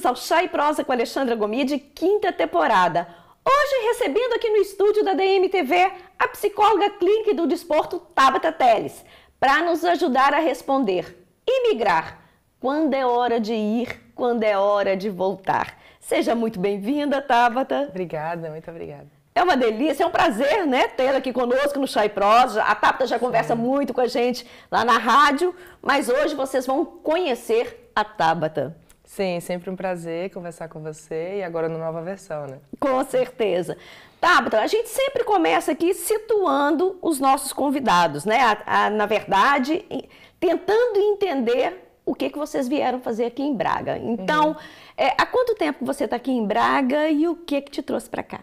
bem-vindos ao Chá e Prosa com Alexandra Gomide, quinta temporada. Hoje recebendo aqui no estúdio da DMTV a psicóloga clínica do desporto Tabata Teles, para nos ajudar a responder: imigrar, quando é hora de ir, quando é hora de voltar. Seja muito bem-vinda, Tabata. Obrigada, muito obrigada. É uma delícia, é um prazer, né, tê-la aqui conosco no Chai Prosa. A Tabata já conversa Sim. muito com a gente lá na rádio, mas hoje vocês vão conhecer a Tabata. Sim, sempre um prazer conversar com você e agora numa nova versão, né? Com certeza. Tá, Tabata, a gente sempre começa aqui situando os nossos convidados, né? A, a, na verdade, tentando entender o que, que vocês vieram fazer aqui em Braga. Então, uhum. é, há quanto tempo você está aqui em Braga e o que, que te trouxe para cá?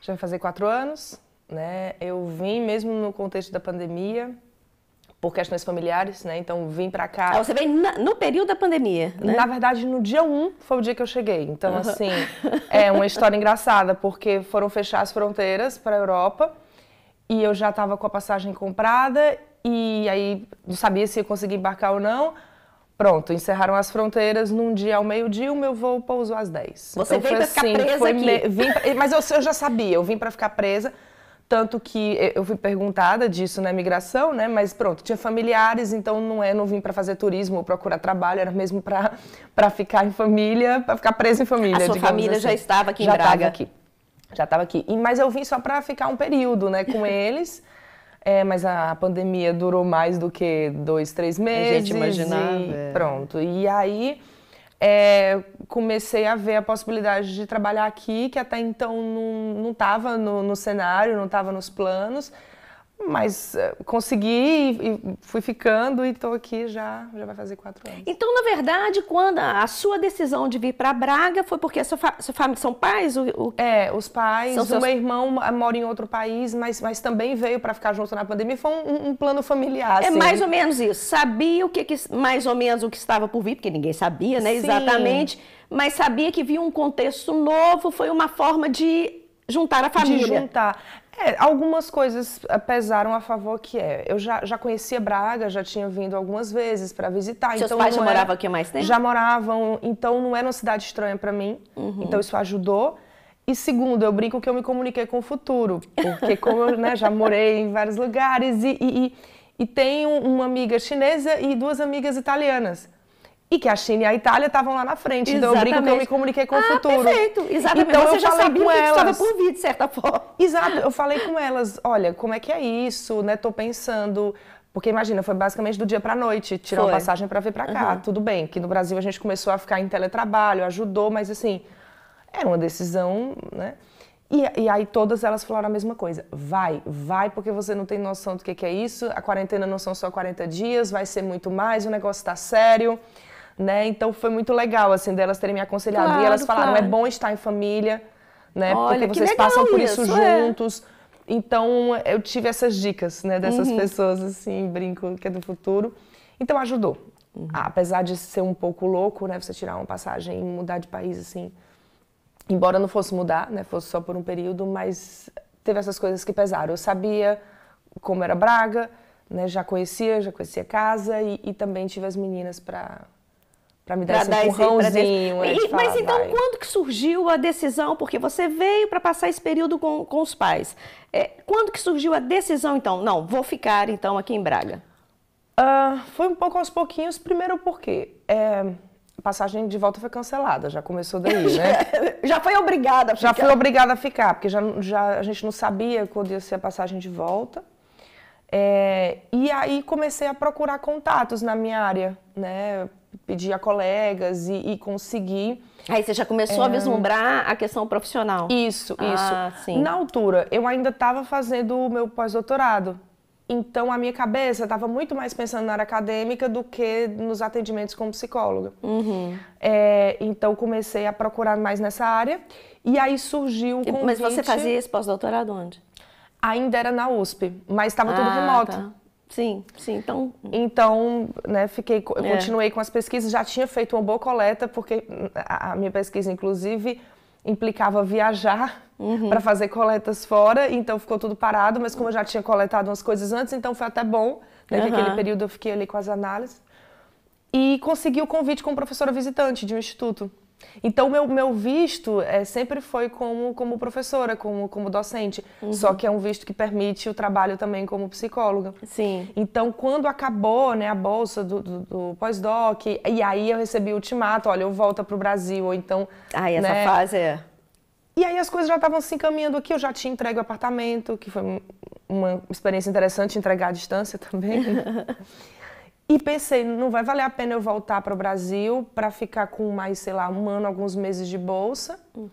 Já vai fazer quatro anos, né? Eu vim mesmo no contexto da pandemia, por questões familiares, né? Então vim para cá. Ah, você veio na, no período da pandemia, né? Na verdade, no dia 1 foi o dia que eu cheguei. Então, uhum. assim, é uma história engraçada, porque foram fechar as fronteiras para a Europa e eu já estava com a passagem comprada e aí não sabia se ia conseguir embarcar ou não. Pronto, encerraram as fronteiras num dia ao meio-dia, o meu voo pousou às 10. Você então, veio para assim, ficar presa aqui. Me... Vim pra... Mas eu, eu já sabia, eu vim para ficar presa tanto que eu fui perguntada disso na né, imigração, né? Mas pronto, tinha familiares, então não é, não vim para fazer turismo ou procurar trabalho, era mesmo para ficar em família, para ficar presa em família. A sua família assim. já estava aqui em já Braga? Já estava aqui. Já estava aqui. E, mas eu vim só para ficar um período, né, com eles. É, mas a pandemia durou mais do que dois, três meses. A gente imaginava. E é. pronto. E aí é, comecei a ver a possibilidade de trabalhar aqui, que até então não estava no, no cenário, não estava nos planos mas uh, consegui e, e, fui ficando e estou aqui já, já vai fazer quatro anos. Então, na verdade, quando a, a sua decisão de vir para Braga foi porque a sua, fa sua família são pais? O, o... É, os pais. São o seus... meu irmão mora em outro país, mas, mas também veio para ficar junto na pandemia. Foi um, um plano familiar. É assim. mais ou menos isso. Sabia o que, que, mais ou menos o que estava por vir, porque ninguém sabia, né? Sim. Exatamente. Mas sabia que vinha um contexto novo, foi uma forma de juntar a família. De juntar. É, algumas coisas eh, pesaram a favor que é. Eu já, já conhecia Braga, já tinha vindo algumas vezes para visitar. Seus então pais já era, é moravam aqui mais tempo? Já moravam, então não era uma cidade estranha para mim. Uhum. Então isso ajudou. E segundo, eu brinco que eu me comuniquei com o futuro, porque como eu né, já morei em vários lugares e, e, e, e tenho uma amiga chinesa e duas amigas italianas. E que a China e a Itália estavam lá na frente. Exatamente. Então eu brinco que eu me comuniquei com ah, o futuro. Perfeito, exatamente. Então Você eu já falei sabia com que elas. estava por vir, de certa forma. Exato, eu falei com elas, olha, como é que é isso, né? Tô pensando. Porque imagina, foi basicamente do dia para noite, tirar foi. uma passagem para vir para cá. Uhum. Tudo bem, que no Brasil a gente começou a ficar em teletrabalho, ajudou, mas assim, era uma decisão, né? E, e, aí todas elas falaram a mesma coisa. Vai, vai, porque você não tem noção do que, que é isso. A quarentena não são só 40 dias, vai ser muito mais, o negócio está sério né? Então foi muito legal, assim, delas terem me aconselhado. Claro, e elas falaram, é claro. é bom estar em família, né? Olha, Porque vocês passam por isso, isso é. juntos. É. Então eu tive essas dicas, né? Dessas uhum. pessoas, assim, brinco que é do futuro. Então ajudou. Uhum. Ah, apesar de ser um pouco louco, né? Você tirar uma passagem e mudar de país, assim. Embora não fosse mudar, né? Fosse só por um período, mas teve essas coisas que pesaram. Eu sabia como era Braga, né? Já conhecia, já conhecia casa e, e também tive as meninas para para me dar pra esse empurrãozinho. esse, é, e, mas então, vai. quando que surgiu a decisão? Porque você veio para passar esse período com, com os pais. É, quando que surgiu a decisão, então? Não, vou ficar, então, aqui em Braga. Uh, foi um pouco aos pouquinhos. Primeiro porque... É a passagem de volta foi cancelada, já começou daí, né? já, já foi obrigada a ficar. Já foi obrigada a ficar, porque já, já a gente não sabia quando ia ser a passagem de volta. É, e aí comecei a procurar contatos na minha área, né? pedir a colegas e, e conseguir. Aí você já começou é... a vislumbrar a questão profissional. Isso, ah, isso. Sim. Na altura, eu ainda estava fazendo o meu pós-doutorado. Então a minha cabeça estava muito mais pensando na área acadêmica do que nos atendimentos como psicóloga. Uhum. É, então comecei a procurar mais nessa área e aí surgiu o convite. Mas você fazia esse pós-doutorado onde? Ainda era na USP, mas estava ah, tudo remoto. Tá. Sim, sim. Então, hum. então né, fiquei, eu é. continuei é. com as pesquisas, já tinha feito uma boa coleta, porque hum, a minha pesquisa, inclusive, implicava viajar uhum. para fazer coletas fora, então ficou tudo parado, mas como eu já tinha coletado umas coisas antes, então foi até bom, né, uhum. que aquele período eu fiquei ali com as análises. E consegui o convite com professora visitante de um instituto. Então, meu, meu visto é, sempre foi como, como professora, como, como docente. Uhum. Só que é um visto que permite o trabalho também como psicóloga. Sim. Então, quando acabou né, a bolsa do, do, do pós-doc, e aí eu recebi o ultimato, olha, eu volto para o Brasil, ou então... Ah, essa né, fase é... E aí as coisas já estavam se encaminhando aqui, eu já tinha entregue o apartamento, que foi uma experiência interessante entregar à distância também. E pensei, não vai valer a pena eu voltar para o Brasil para ficar com mais, sei lá, um ano, alguns meses de bolsa. Uhum.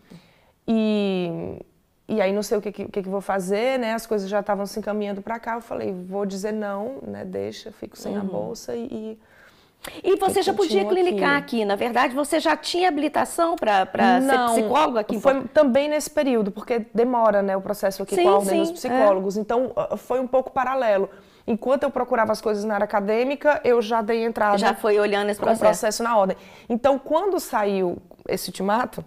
E, e aí não sei o que, que, que vou fazer, né? As coisas já estavam se encaminhando para cá. Eu falei, vou dizer não, né? Deixa, fico sem uhum. a bolsa e, e e você eu já podia clinicar aqui. aqui. na verdade? Você já tinha habilitação para ser psicólogo aqui? Foi também nesse período, porque demora né, o processo aqui sim, com a ordem sim, dos é. psicólogos. É. Então, foi um pouco paralelo enquanto eu procurava as coisas na área acadêmica, eu já dei entrada. Já foi olhando esse processo. processo na ordem. Então, quando saiu esse ultimato,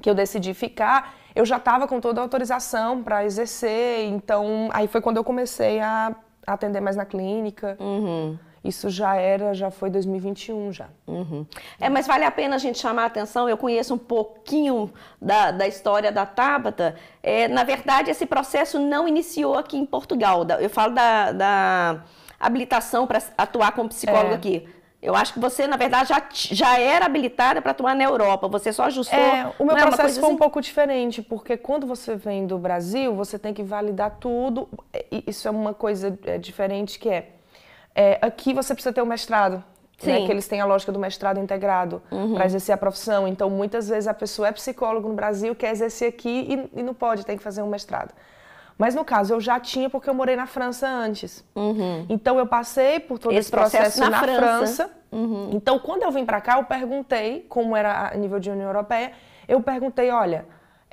que eu decidi ficar, eu já estava com toda a autorização para exercer. Então, aí foi quando eu comecei a atender mais na clínica. Uhum. Isso já era, já foi 2021 já. Uhum. É, mas vale a pena a gente chamar a atenção. Eu conheço um pouquinho da, da história da Tabata. É, na verdade, esse processo não iniciou aqui em Portugal. Eu falo da, da habilitação para atuar como psicóloga é. aqui. Eu acho que você, na verdade, já, já era habilitada para atuar na Europa. Você só ajustou. É, o meu né, processo foi assim? um pouco diferente, porque quando você vem do Brasil, você tem que validar tudo. Isso é uma coisa é, diferente que é é, aqui você precisa ter um mestrado. Né? Sim. Né, que eles têm a lógica do mestrado integrado uhum. para exercer a profissão. Então, muitas vezes a pessoa é psicólogo no Brasil, quer exercer aqui e, e, não pode, tem que fazer um mestrado. Mas no caso, eu já tinha porque eu morei na França antes. Uhum. Então, eu passei por todo esse, esse processo, processo, na, na França. França. Uhum. Então, quando eu vim para cá, eu perguntei, como era a nível de União Europeia, eu perguntei: olha,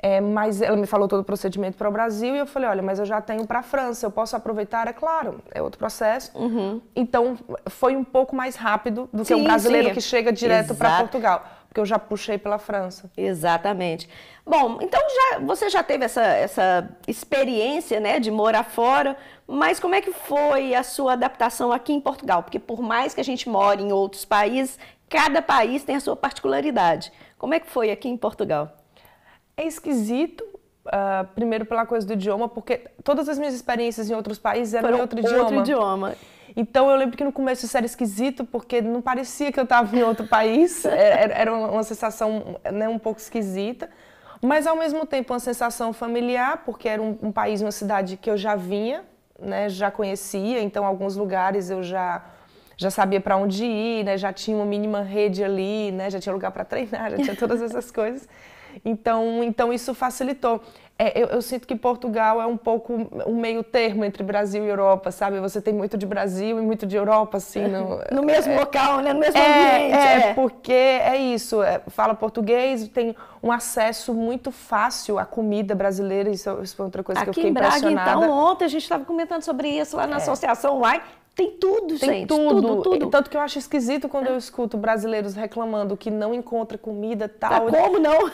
é, mas ela me falou todo o procedimento para o Brasil e eu falei, olha, mas eu já tenho para a França, eu posso aproveitar? É claro, é outro processo. Uhum. Então, foi um pouco mais rápido do sim, que um brasileiro sim. que chega direto para Portugal, porque eu já puxei pela França. Exatamente. Bom, então já, você já teve essa, essa experiência né, de morar fora, mas como é que foi a sua adaptação aqui em Portugal? Porque por mais que a gente more em outros países, cada país tem a sua particularidade. Como é que foi aqui em Portugal? é esquisito, uh, primeiro pela coisa do idioma, porque todas as minhas experiências em outros países eram Foram em outro idioma. idioma. Então eu lembro que no começo isso era esquisito, porque não parecia que eu estava em outro país, era, era uma sensação né, um pouco esquisita, mas ao mesmo tempo uma sensação familiar, porque era um, um país, uma cidade que eu já vinha, né, já conhecia, então alguns lugares eu já já sabia para onde ir, né, já tinha uma mínima rede ali, né, já tinha lugar para treinar, já tinha todas essas coisas. Então, então isso facilitou. É, eu, eu, sinto que Portugal é um pouco um meio termo entre Brasil e Europa, sabe? Você tem muito de Brasil e muito de Europa, assim. É. No, no mesmo é, local, né? No mesmo é, ambiente. É, é, porque é isso. É, fala português, tem um acesso muito fácil à comida brasileira. Isso, isso foi outra coisa Aqui que eu fiquei em Braga, então, impressionada. Então, ontem a gente estava comentando sobre isso lá na é. associação online. Tem tudo, Tem gente. Tudo. tudo, tudo. Tanto que eu acho esquisito quando eu escuto brasileiros reclamando que não encontra comida tá tal. Tá, como não?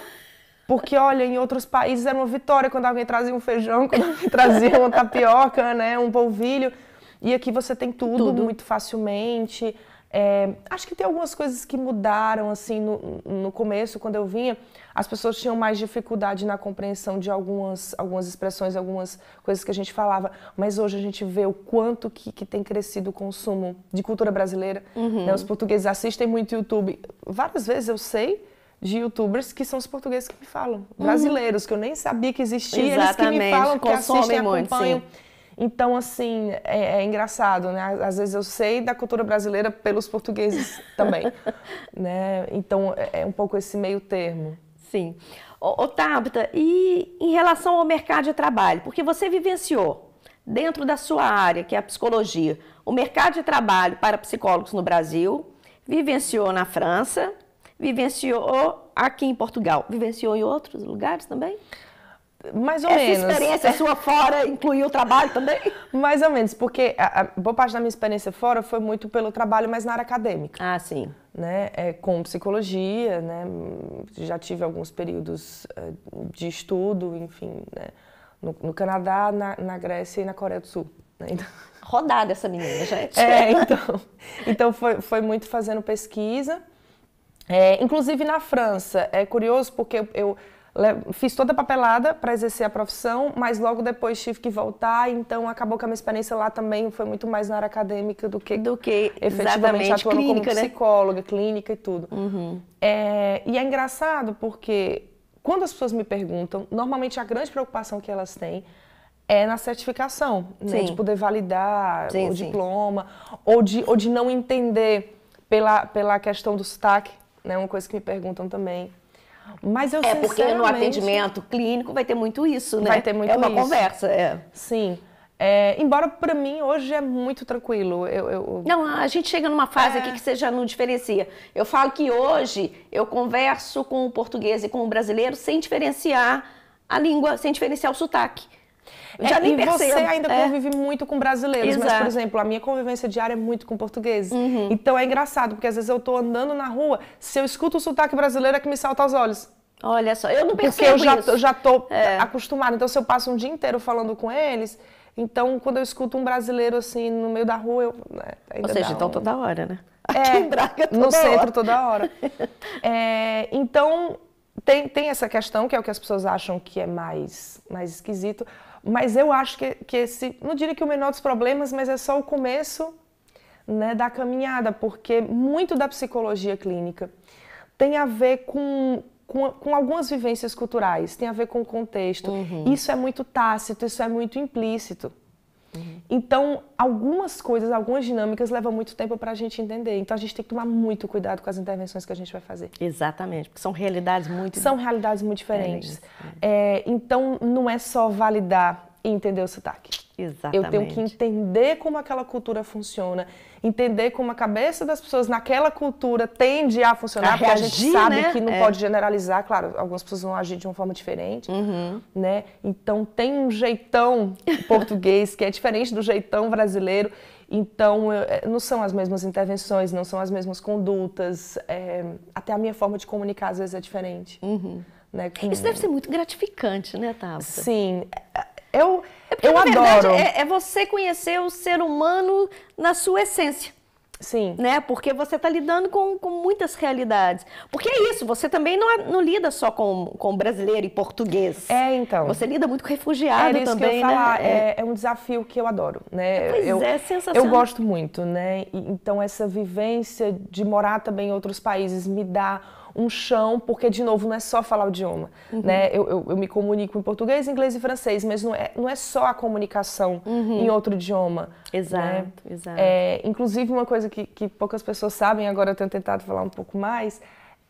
Porque, olha, em outros países era uma vitória quando alguém trazia um feijão, quando alguém trazia uma tapioca, né? Um polvilho. E aqui você tem tudo, tudo. muito facilmente. É, acho que tem algumas coisas que mudaram, assim, no, no começo, quando eu vinha, as pessoas tinham mais dificuldade na compreensão de algumas, algumas expressões, algumas coisas que a gente falava, mas hoje a gente vê o quanto que, que tem crescido o consumo de cultura brasileira, né? uhum. né? os portugueses assistem muito YouTube, várias vezes eu sei, de youtubers que são os portugueses que me falam, brasileiros, que eu nem sabia que existia, Exatamente. eles que me falam, que Consomem assistem, muito, acompanham. Sim. Então, assim, é, é, engraçado, né? Às vezes eu sei da cultura brasileira pelos portugueses também, né? Então, é, é um pouco esse meio termo. Sim. Ô, ô e em relação ao mercado de trabalho? Porque você vivenciou, dentro da sua área, que é a psicologia, o mercado de trabalho para psicólogos no Brasil, vivenciou na França, vivenciou aqui em Portugal? Vivenciou em outros lugares também? Mais ou Essa menos. Essa experiência é. sua fora incluiu o trabalho também? Mais ou menos, porque a, a, boa parte da minha experiência fora foi muito pelo trabalho, mas na área acadêmica. Ah, sim. Né? É, com psicologia, né? já tive alguns períodos eh, de estudo, enfim, né? no, no Canadá, na, na Grécia e na Coreia do Sul. Né? Então... Rodada essa menina, gente. É, então, então foi, foi muito fazendo pesquisa. É, inclusive na França, é curioso porque eu, eu fiz toda a papelada para exercer a profissão, mas logo depois tive que voltar, então acabou que a minha experiência lá também foi muito mais na área acadêmica do que, do que efetivamente atuando clínica, como né? psicóloga, né? clínica e tudo. Uhum. É, e é engraçado porque quando as pessoas me perguntam, normalmente a grande preocupação que elas têm é na certificação, né? de poder validar sim, o sim. diploma, ou de, ou de não entender pela, pela questão do sotaque, né? Uma coisa que me perguntam também. Mas eu É porque no atendimento clínico vai ter muito isso, né? Vai ter muito isso. É uma isso. conversa, é. Sim. É, embora para mim hoje é muito tranquilo. Eu, eu... Não, a gente chega numa fase é. aqui que você já não diferencia. Eu falo que hoje eu converso com o português e com o brasileiro sem diferenciar a língua, sem diferenciar o sotaque. Já é, nem você ainda é, convive muito com brasileiros, exato. mas, por exemplo, a minha convivência diária é muito com portugueses. Uhum. Então é engraçado, porque às vezes eu estou andando na rua, se eu escuto o sotaque brasileiro é que me salta aos olhos. Olha só, eu não percebo Porque eu já, isso. Eu já tô é. acostumada. Então, se eu passo um dia inteiro falando com eles, então quando eu escuto um brasileiro assim no meio da rua, eu. Né, Ou seja, então um... toda hora, né? É, Aqui é, em Braga toda No hora. centro toda hora. é, então, tem, tem essa questão, que é o que as pessoas acham que é mais, mais esquisito. Mas eu acho que, que esse, não diria que o menor dos problemas, mas é só o começo né, da caminhada, porque muito da psicologia clínica tem a ver com, com, com algumas vivências culturais, tem a ver com o contexto. Uhum. Isso é muito tácito, isso é muito implícito. Uhum. Então, algumas coisas, algumas dinâmicas levam muito tempo para a gente entender. Então, a gente tem que tomar muito cuidado com as intervenções que a gente vai fazer. Exatamente, porque são realidades muito São realidades muito diferentes. Né? É, então, não é só validar e entender o sotaque. Exatamente. Eu tenho que entender como aquela cultura funciona, entender como a cabeça das pessoas naquela cultura tende a funcionar, a porque reagir, a gente sabe né? que não é. pode generalizar, claro, algumas pessoas vão agir de uma forma diferente, uhum. né? Então tem um jeitão português que é diferente do jeitão brasileiro. Então, é, não são as mesmas intervenções, não são as mesmas condutas, é, até a minha forma de comunicar às vezes é diferente. Uhum. Né, com... Isso deve ser muito gratificante, né, Tabata? Sim. Eu, é porque, eu na adoro. Verdade, é, é você conhecer o ser humano na sua essência. Sim. Né? Porque você está lidando com, com muitas realidades. Porque é isso, você também não, é, não lida só com, com brasileiro e português. É, então. Você lida muito com refugiado é, também, né? É. é, é, um desafio que eu adoro, né? Ah, pois eu, é, sensacional. Eu gosto muito, né? então, essa vivência de morar também em outros países me dá um chão, porque, de novo, não é só falar o idioma. Uhum. Né? Eu, eu, eu, me comunico em português, inglês e francês, mas não é, não é só a comunicação uhum. em outro idioma. Né? Exato, né? exato. É, inclusive, uma coisa que, que poucas pessoas sabem, agora eu tenho tentado falar um pouco mais,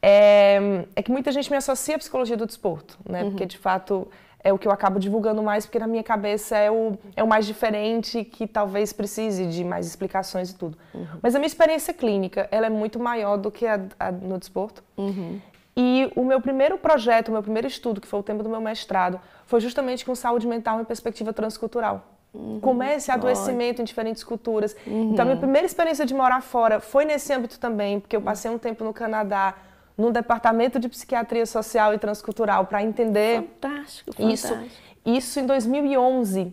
é, é que muita gente me associa à psicologia do desporto, né? Uhum. Porque, de fato é o que eu acabo divulgando mais, porque na minha cabeça é o, é o mais diferente, que talvez precise de mais explicações e tudo. Uhum. Mas a minha experiência clínica, ela é muito maior do que a, a no desporto. Uhum. E o meu primeiro projeto, o meu primeiro estudo, que foi o tempo do meu mestrado, foi justamente com saúde mental em perspectiva transcultural. Uhum. Como é esse adoecimento em diferentes culturas. Então, a minha uhum. primeira experiência de morar fora foi nesse âmbito também, porque eu uhum. passei um tempo no Canadá, no departamento de psiquiatria social e transcultural para entender fantástico, fantástico. isso. Isso em 2011.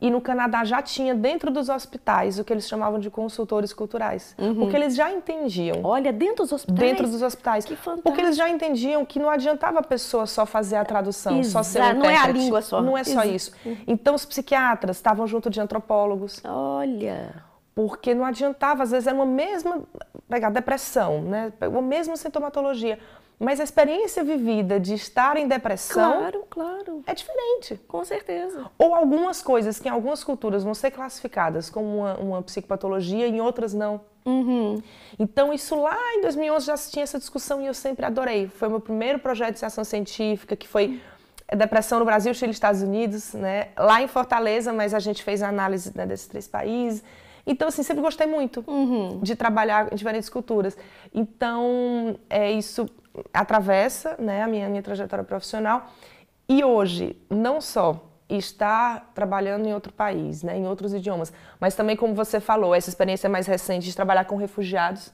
E no Canadá já tinha dentro dos hospitais o que eles chamavam de consultores culturais. Uhum. Porque eles já entendiam. Olha, dentro dos hospitais? Dentro dos hospitais. Que fantástico. Porque eles já entendiam que não adiantava a pessoa só fazer a tradução, Exato. só ser um Não é a língua só. Não é só Exato. isso. Então os psiquiatras estavam junto de antropólogos. Olha. Porque não adiantava, às vezes era uma mesma, pegar depressão, né? Uma mesma sintomatologia. Mas a experiência vivida de estar em depressão. Claro, claro. É diferente. Com certeza. Ou algumas coisas que em algumas culturas vão ser classificadas como uma, uma psicopatologia, em outras não. Uhum. Então, isso lá em 2011 já tinha essa discussão e eu sempre adorei. Foi meu primeiro projeto de ação científica, que foi depressão no Brasil, Chile e Estados Unidos, né? Lá em Fortaleza, mas a gente fez a análise né, desses três países. Então, assim, sempre gostei muito uhum. de trabalhar em diferentes culturas. Então, é, isso atravessa né, a minha, minha trajetória profissional. E hoje, não só estar trabalhando em outro país, né, em outros idiomas, mas também, como você falou, essa experiência mais recente de trabalhar com refugiados,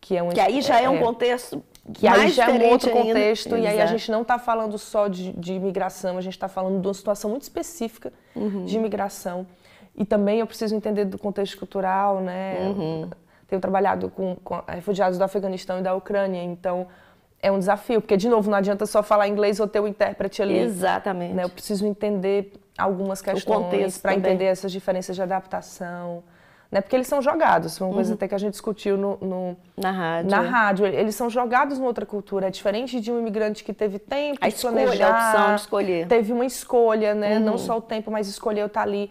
que é um... Que aí já é, é um é. contexto que aí já é um outro contexto ainda. e aí a gente não está falando só de, de imigração, a gente está falando de uma situação muito específica uhum. de imigração e também eu preciso entender do contexto cultural, né? Uhum. Tenho trabalhado com, com, refugiados do Afeganistão e da Ucrânia, então é um desafio, porque de novo não adianta só falar inglês ou ter o um intérprete ali. Exatamente. Né? Eu preciso entender algumas questões para entender essas diferenças de adaptação né? Porque eles são jogados, foi uma uhum. coisa até que a gente discutiu no, no, na, rádio. na rádio. Eles são jogados em outra cultura, é diferente de um imigrante que teve tempo a de escolha, planejar, a opção de escolher. teve uma escolha, né? Uhum. Não só o tempo, mas escolheu estar tá ali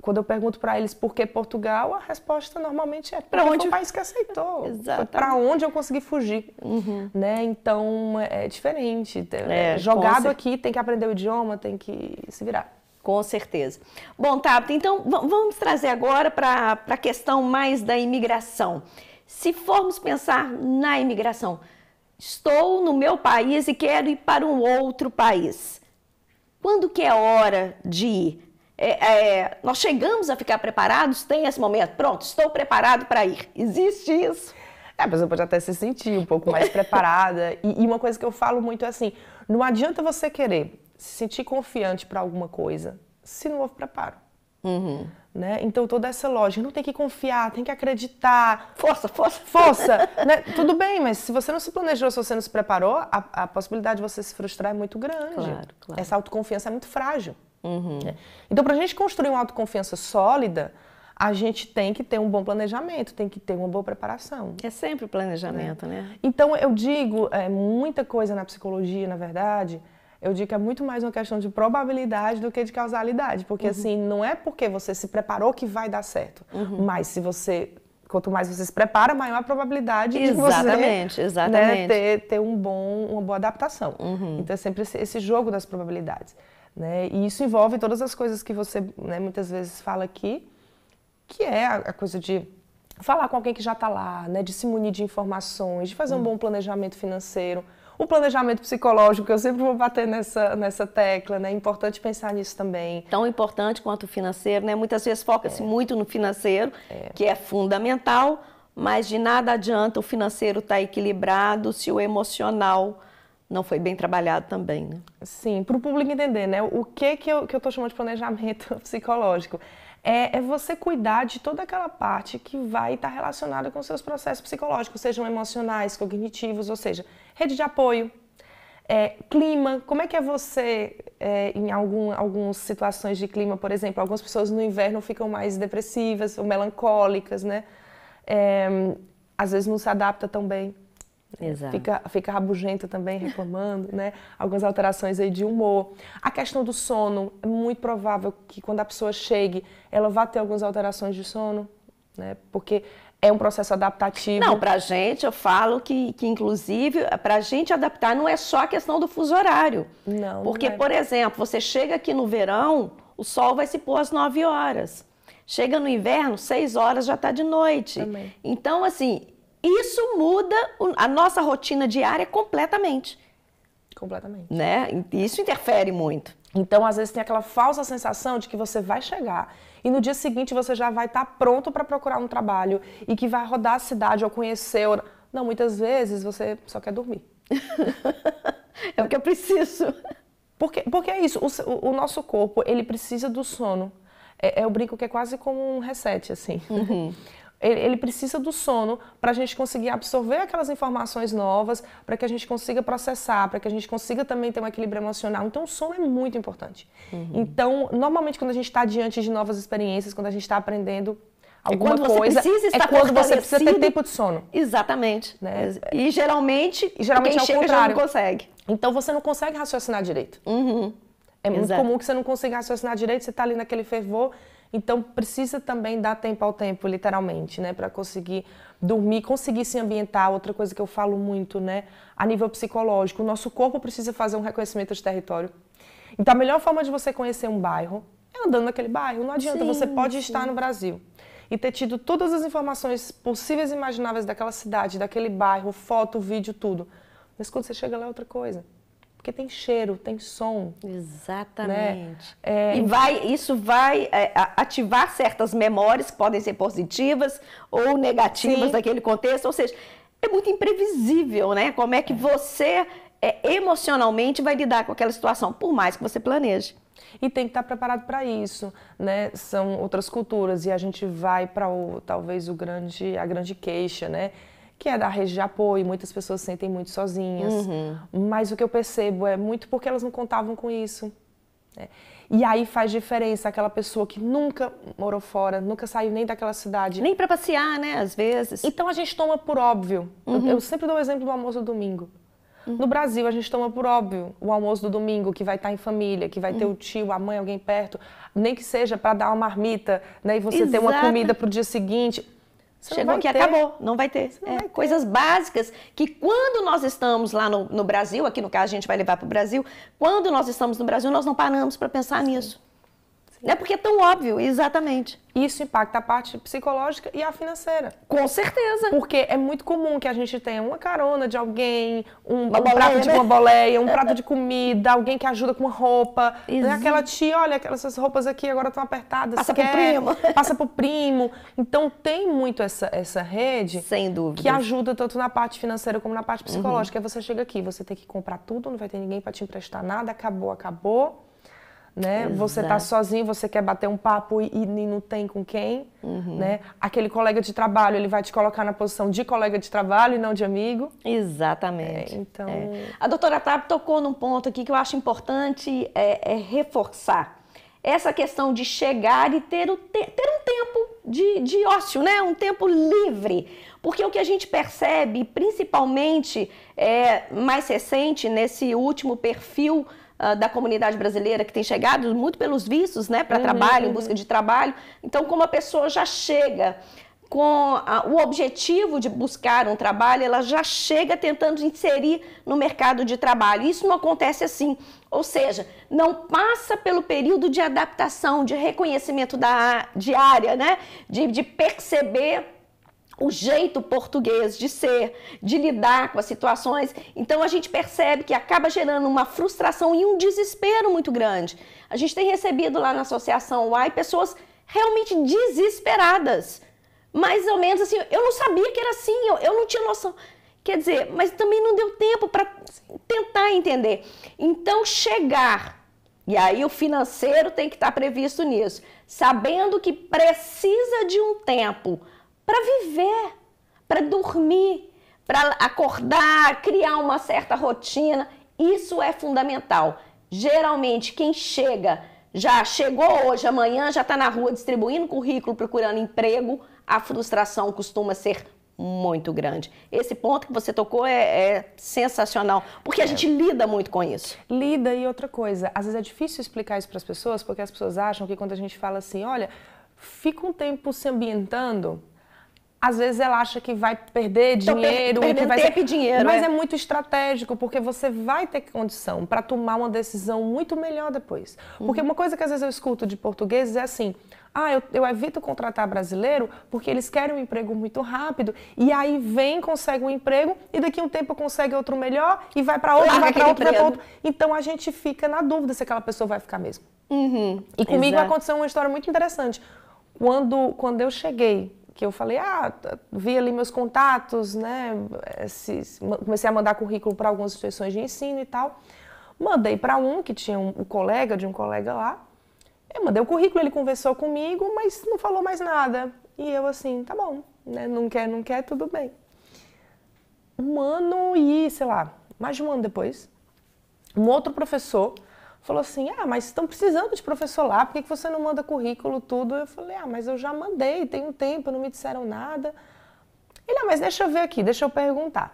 quando eu pergunto para eles por que Portugal, a resposta normalmente é para onde o país que aceitou, para onde eu consegui fugir, uhum. né? Então é diferente. É, é Jogado aqui, tem que aprender o idioma, tem que se virar. Com certeza. Bom, Tabata, então vamos trazer agora para a questão mais da imigração. Se formos pensar na imigração, estou no meu país e quero ir para um outro país. Quando que é hora de ir? é, é, nós chegamos a ficar preparados, tem esse momento, pronto, estou preparado para ir. Existe isso? É, a pessoa pode até se sentir um pouco mais preparada. E, e, uma coisa que eu falo muito é assim: não adianta você querer se sentir confiante para alguma coisa se não houve preparo. Uhum. Né? Então toda essa lógica, não tem que confiar, tem que acreditar. Força, força, força. né? Tudo bem, mas se você não se planejou, se você não se preparou, a, a possibilidade de você se frustrar é muito grande. Claro, claro. Essa autoconfiança é muito frágil. Uhum. Né? Então, para a gente construir uma autoconfiança sólida, a gente tem que ter um bom planejamento, tem que ter uma boa preparação. É sempre o planejamento, né? né? Então, eu digo, é, muita coisa na psicologia, na verdade, eu digo que é muito mais uma questão de probabilidade do que de causalidade. Porque, uhum. assim, não é porque você se preparou que vai dar certo. Uhum. Mas se você quanto mais você se prepara, maior a probabilidade exatamente, de você exatamente. Né, ter, ter um bom, uma boa adaptação. Uhum. Então, é sempre esse, esse, jogo das probabilidades. Né? E isso envolve todas as coisas que você né, muitas vezes fala aqui, que é a coisa de falar com alguém que já está lá, né, de se munir de informações, de fazer um hum. bom planejamento financeiro, o planejamento psicológico, eu sempre vou bater nessa, nessa tecla, né? É importante pensar nisso também. Tão importante quanto o financeiro, né? Muitas vezes foca-se é. muito no financeiro, é. que é fundamental, mas de nada adianta o financeiro estar tá equilibrado se o emocional não foi bem trabalhado também, né? Sim, para o público entender, né? O que que eu estou chamando de planejamento psicológico? É, é, você cuidar de toda aquela parte que vai estar tá relacionada com seus processos psicológicos, sejam emocionais, cognitivos, ou seja, rede de apoio, é, clima, como é que é você é, em algum, algumas situações de clima, por exemplo, algumas pessoas no inverno ficam mais depressivas ou melancólicas, né? É, às vezes não se adapta tão bem. Exato. Fica, fica rabugenta também, reclamando, né? Algumas alterações aí de humor. A questão do sono, é muito provável que quando a pessoa chegue, ela vá ter algumas alterações de sono, né? Porque é um processo adaptativo. Não, pra gente, eu falo que, que inclusive, pra gente adaptar não é só a questão do fuso horário. Não. Porque, não é. por exemplo, você chega aqui no verão, o sol vai se pôr às 9 horas. Chega no inverno, 6 horas já está de noite. Também. Então, assim, isso muda a nossa rotina diária completamente. Completamente. Né? Isso interfere muito. Então, às vezes, tem aquela falsa sensação de que você vai chegar e no dia seguinte você já vai estar tá pronto para procurar um trabalho e que vai rodar a cidade ou conhecer. Ou... Não, muitas vezes você só quer dormir. é o que eu preciso. Porque, porque é isso, o, o nosso corpo, ele precisa do sono. É, é o brinco que é quase como um reset, assim. Uhum. Ele, ele precisa do sono para a gente conseguir absorver aquelas informações novas, para que a gente consiga processar, para que a gente consiga também ter um equilíbrio emocional. Então, o sono é muito importante. Uhum. Então, normalmente, quando a gente está diante de novas experiências, quando a gente está aprendendo é alguma é coisa, é quando você precisa ter tempo de sono. Exatamente. Né? E geralmente, e, geralmente quem é chega contrário. já não consegue. Então, você não consegue raciocinar direito. Uhum. É muito Exato. comum que você não consiga raciocinar direito, você está ali naquele fervor. Então precisa também dar tempo ao tempo, literalmente, né, para conseguir dormir, conseguir se ambientar. Outra coisa que eu falo muito, né, a nível psicológico, o nosso corpo precisa fazer um reconhecimento de território. Então a melhor forma de você conhecer um bairro é andando naquele bairro. Não adianta, sim, você pode sim. estar no Brasil e ter tido todas as informações possíveis e imagináveis daquela cidade, daquele bairro, foto, vídeo, tudo. Mas quando você chega lá é outra coisa porque tem cheiro, tem som. Exatamente. Né? É... E vai, isso vai é, ativar certas memórias que podem ser positivas ou negativas Sim. daquele contexto. Ou seja, é muito imprevisível, né? Como é que é. você é, emocionalmente vai lidar com aquela situação, por mais que você planeje. E tem que estar preparado para isso, né? São outras culturas e a gente vai para talvez o grande a grande queixa, né? que é da rede de apoio, muitas pessoas se sentem muito sozinhas. Uhum. Mas o que eu percebo é muito porque elas não contavam com isso. Né? E aí faz diferença aquela pessoa que nunca morou fora, nunca saiu nem daquela cidade. Nem para passear, né? Às vezes. Então a gente toma por óbvio. Uhum. Eu, eu, sempre dou o exemplo do almoço do domingo. Uhum. No Brasil, a gente toma por óbvio o almoço do domingo, que vai estar em família, que vai ter o uhum. tio, a mãe, alguém perto, nem que seja para dar uma marmita, né? E você Exato. ter uma comida para o dia seguinte. Você Chegou aqui, acabou, não vai ter. É, vai ter. Coisas básicas que quando nós estamos lá no, no, Brasil, aqui no caso a gente vai levar para o Brasil, quando nós estamos no Brasil, nós não paramos para pensar Sim. nisso. É porque é tão óbvio, exatamente. Isso impacta a parte psicológica e a financeira. Com certeza. Porque é muito comum que a gente tenha uma carona de alguém, um, um prato de tipo né? uma boleia, um prato de comida, alguém que ajuda com roupa. Exato. É aquela tia, olha, aquelas roupas aqui agora estão apertadas. Passa quer, pro primo. Passa pro primo. Então tem muito essa, essa rede. Sem dúvida. Que ajuda tanto na parte financeira como na parte uhum. psicológica. Uhum. Aí você chega aqui, você tem que comprar tudo, não vai ter ninguém para te emprestar nada, acabou, acabou né? Exato. Você tá sozinho, você quer bater um papo e, e não tem com quem, uhum. né? Aquele colega de trabalho, ele vai te colocar na posição de colega de trabalho e não de amigo. Exatamente. É, então... É. A doutora Tab tocou num ponto aqui que eu acho importante é, é reforçar. Essa questão de chegar e ter, o te ter um tempo de, de ócio, né? Um tempo livre. Porque o que a gente percebe, principalmente é, mais recente, nesse último perfil ah, da comunidade brasileira que tem chegado muito pelos vistos, né, para uhum, trabalho, uhum. em busca de trabalho. Então, como a pessoa já chega com a, o objetivo de buscar um trabalho, ela já chega tentando inserir no mercado de trabalho. Isso não acontece assim. Ou seja, não passa pelo período de adaptação, de reconhecimento da, área, né? de, de perceber o jeito português de ser, de lidar com as situações. Então a gente percebe que acaba gerando uma frustração e um desespero muito grande. A gente tem recebido lá na associação UAI pessoas realmente desesperadas. Mais ou menos assim, eu não sabia que era assim, eu, eu não tinha noção. Quer dizer, mas também não deu tempo para tentar entender. Então chegar, e aí o financeiro tem que estar tá previsto nisso, sabendo que precisa de um tempo para viver, para dormir, para acordar, criar uma certa rotina. Isso é fundamental. Geralmente, quem chega, já chegou hoje, amanhã já está na rua distribuindo currículo, procurando emprego, a frustração costuma ser muito grande. Esse ponto que você tocou é, é sensacional, porque a é. gente lida muito com isso. Lida e outra coisa, às vezes é difícil explicar isso para as pessoas, porque as pessoas acham que quando a gente fala assim, olha, fica um tempo se ambientando, às vezes ela acha que vai perder então, dinheiro, per que vai tempo ser... dinheiro, mas é. é. muito estratégico porque você vai ter condição para tomar uma decisão muito melhor depois. Uhum. Porque uma coisa que às vezes eu escuto de portugueses é assim: ah, eu, eu, evito contratar brasileiro porque eles querem um emprego muito rápido e aí vem, consegue um emprego e daqui um tempo consegue outro melhor e vai para outro, vai para outro, vai outro. Então a gente fica na dúvida se aquela pessoa vai ficar mesmo. Uhum. E comigo Exato. aconteceu uma história muito interessante. Quando, quando eu cheguei que eu falei, ah, vi ali meus contatos, né? comecei a mandar currículo para algumas instituições de ensino e tal. Mandei para um que tinha um, um, colega de um colega lá. Eu mandei o currículo, ele conversou comigo, mas não falou mais nada. E eu assim, tá bom, né? Não quer, não quer, tudo bem. Um ano e, sei lá, mais de um ano depois, um outro professor falou assim: Ah, mas estão precisando de professor lá, por que, que você não manda currículo, tudo? Eu falei: Ah, mas eu já mandei, tem um tempo, não me disseram nada. Ele: Ah, mas deixa eu ver aqui, deixa eu perguntar.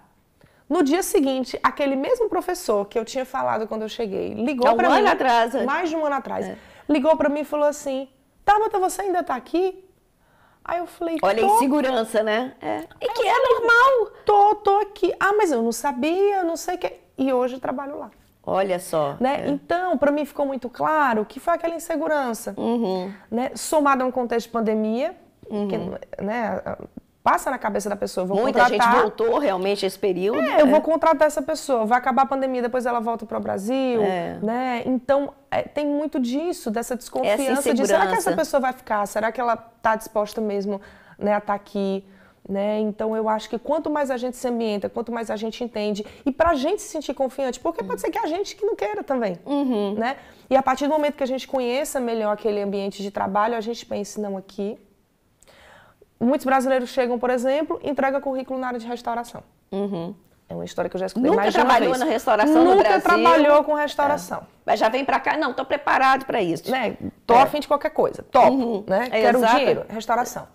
No dia seguinte, aquele mesmo professor que eu tinha falado quando eu cheguei, ligou é para um mim. ano atrás. Né? Mais de um ano atrás. É. Ligou para mim e falou assim: Tabata, tá, você ainda está aqui? Aí eu falei: Olha, tô... insegurança, né? É. E que é normal. Tô, tô aqui. Ah, mas eu não sabia, não sei o que. E hoje eu trabalho lá. Olha só. Né? É. Então, para mim ficou muito claro que foi aquela insegurança. Uhum. Né? Somada a um contexto de pandemia, uhum. que, né, passa na cabeça da pessoa, vou Muita contratar... gente voltou realmente esse período. É, é, eu vou né? contratar essa pessoa, vai acabar a pandemia, depois ela volta para o Brasil, é. né? Então, é, tem muito disso, dessa desconfiança de será que essa pessoa vai ficar? Será que ela está disposta mesmo né, a estar tá aqui? Né? Então eu acho que quanto mais a gente se ambienta, quanto mais a gente entende, e para a gente se sentir confiante, porque uhum. pode ser que a gente que não queira também, uhum. né? E a partir do momento que a gente conheça melhor aquele ambiente de trabalho, a gente pensa, não, aqui... Muitos brasileiros chegam, por exemplo, entrega currículo na área de restauração. Uhum. É uma história que eu já escutei Nunca mais de uma trabalhou vez. na restauração Nunca no Brasil. Nunca trabalhou com restauração. É. Mas já vem para cá, não, estou preparado para isso. Né? Tô é. afim de qualquer coisa, top, uhum. né? É, Quero exato. dinheiro, restauração.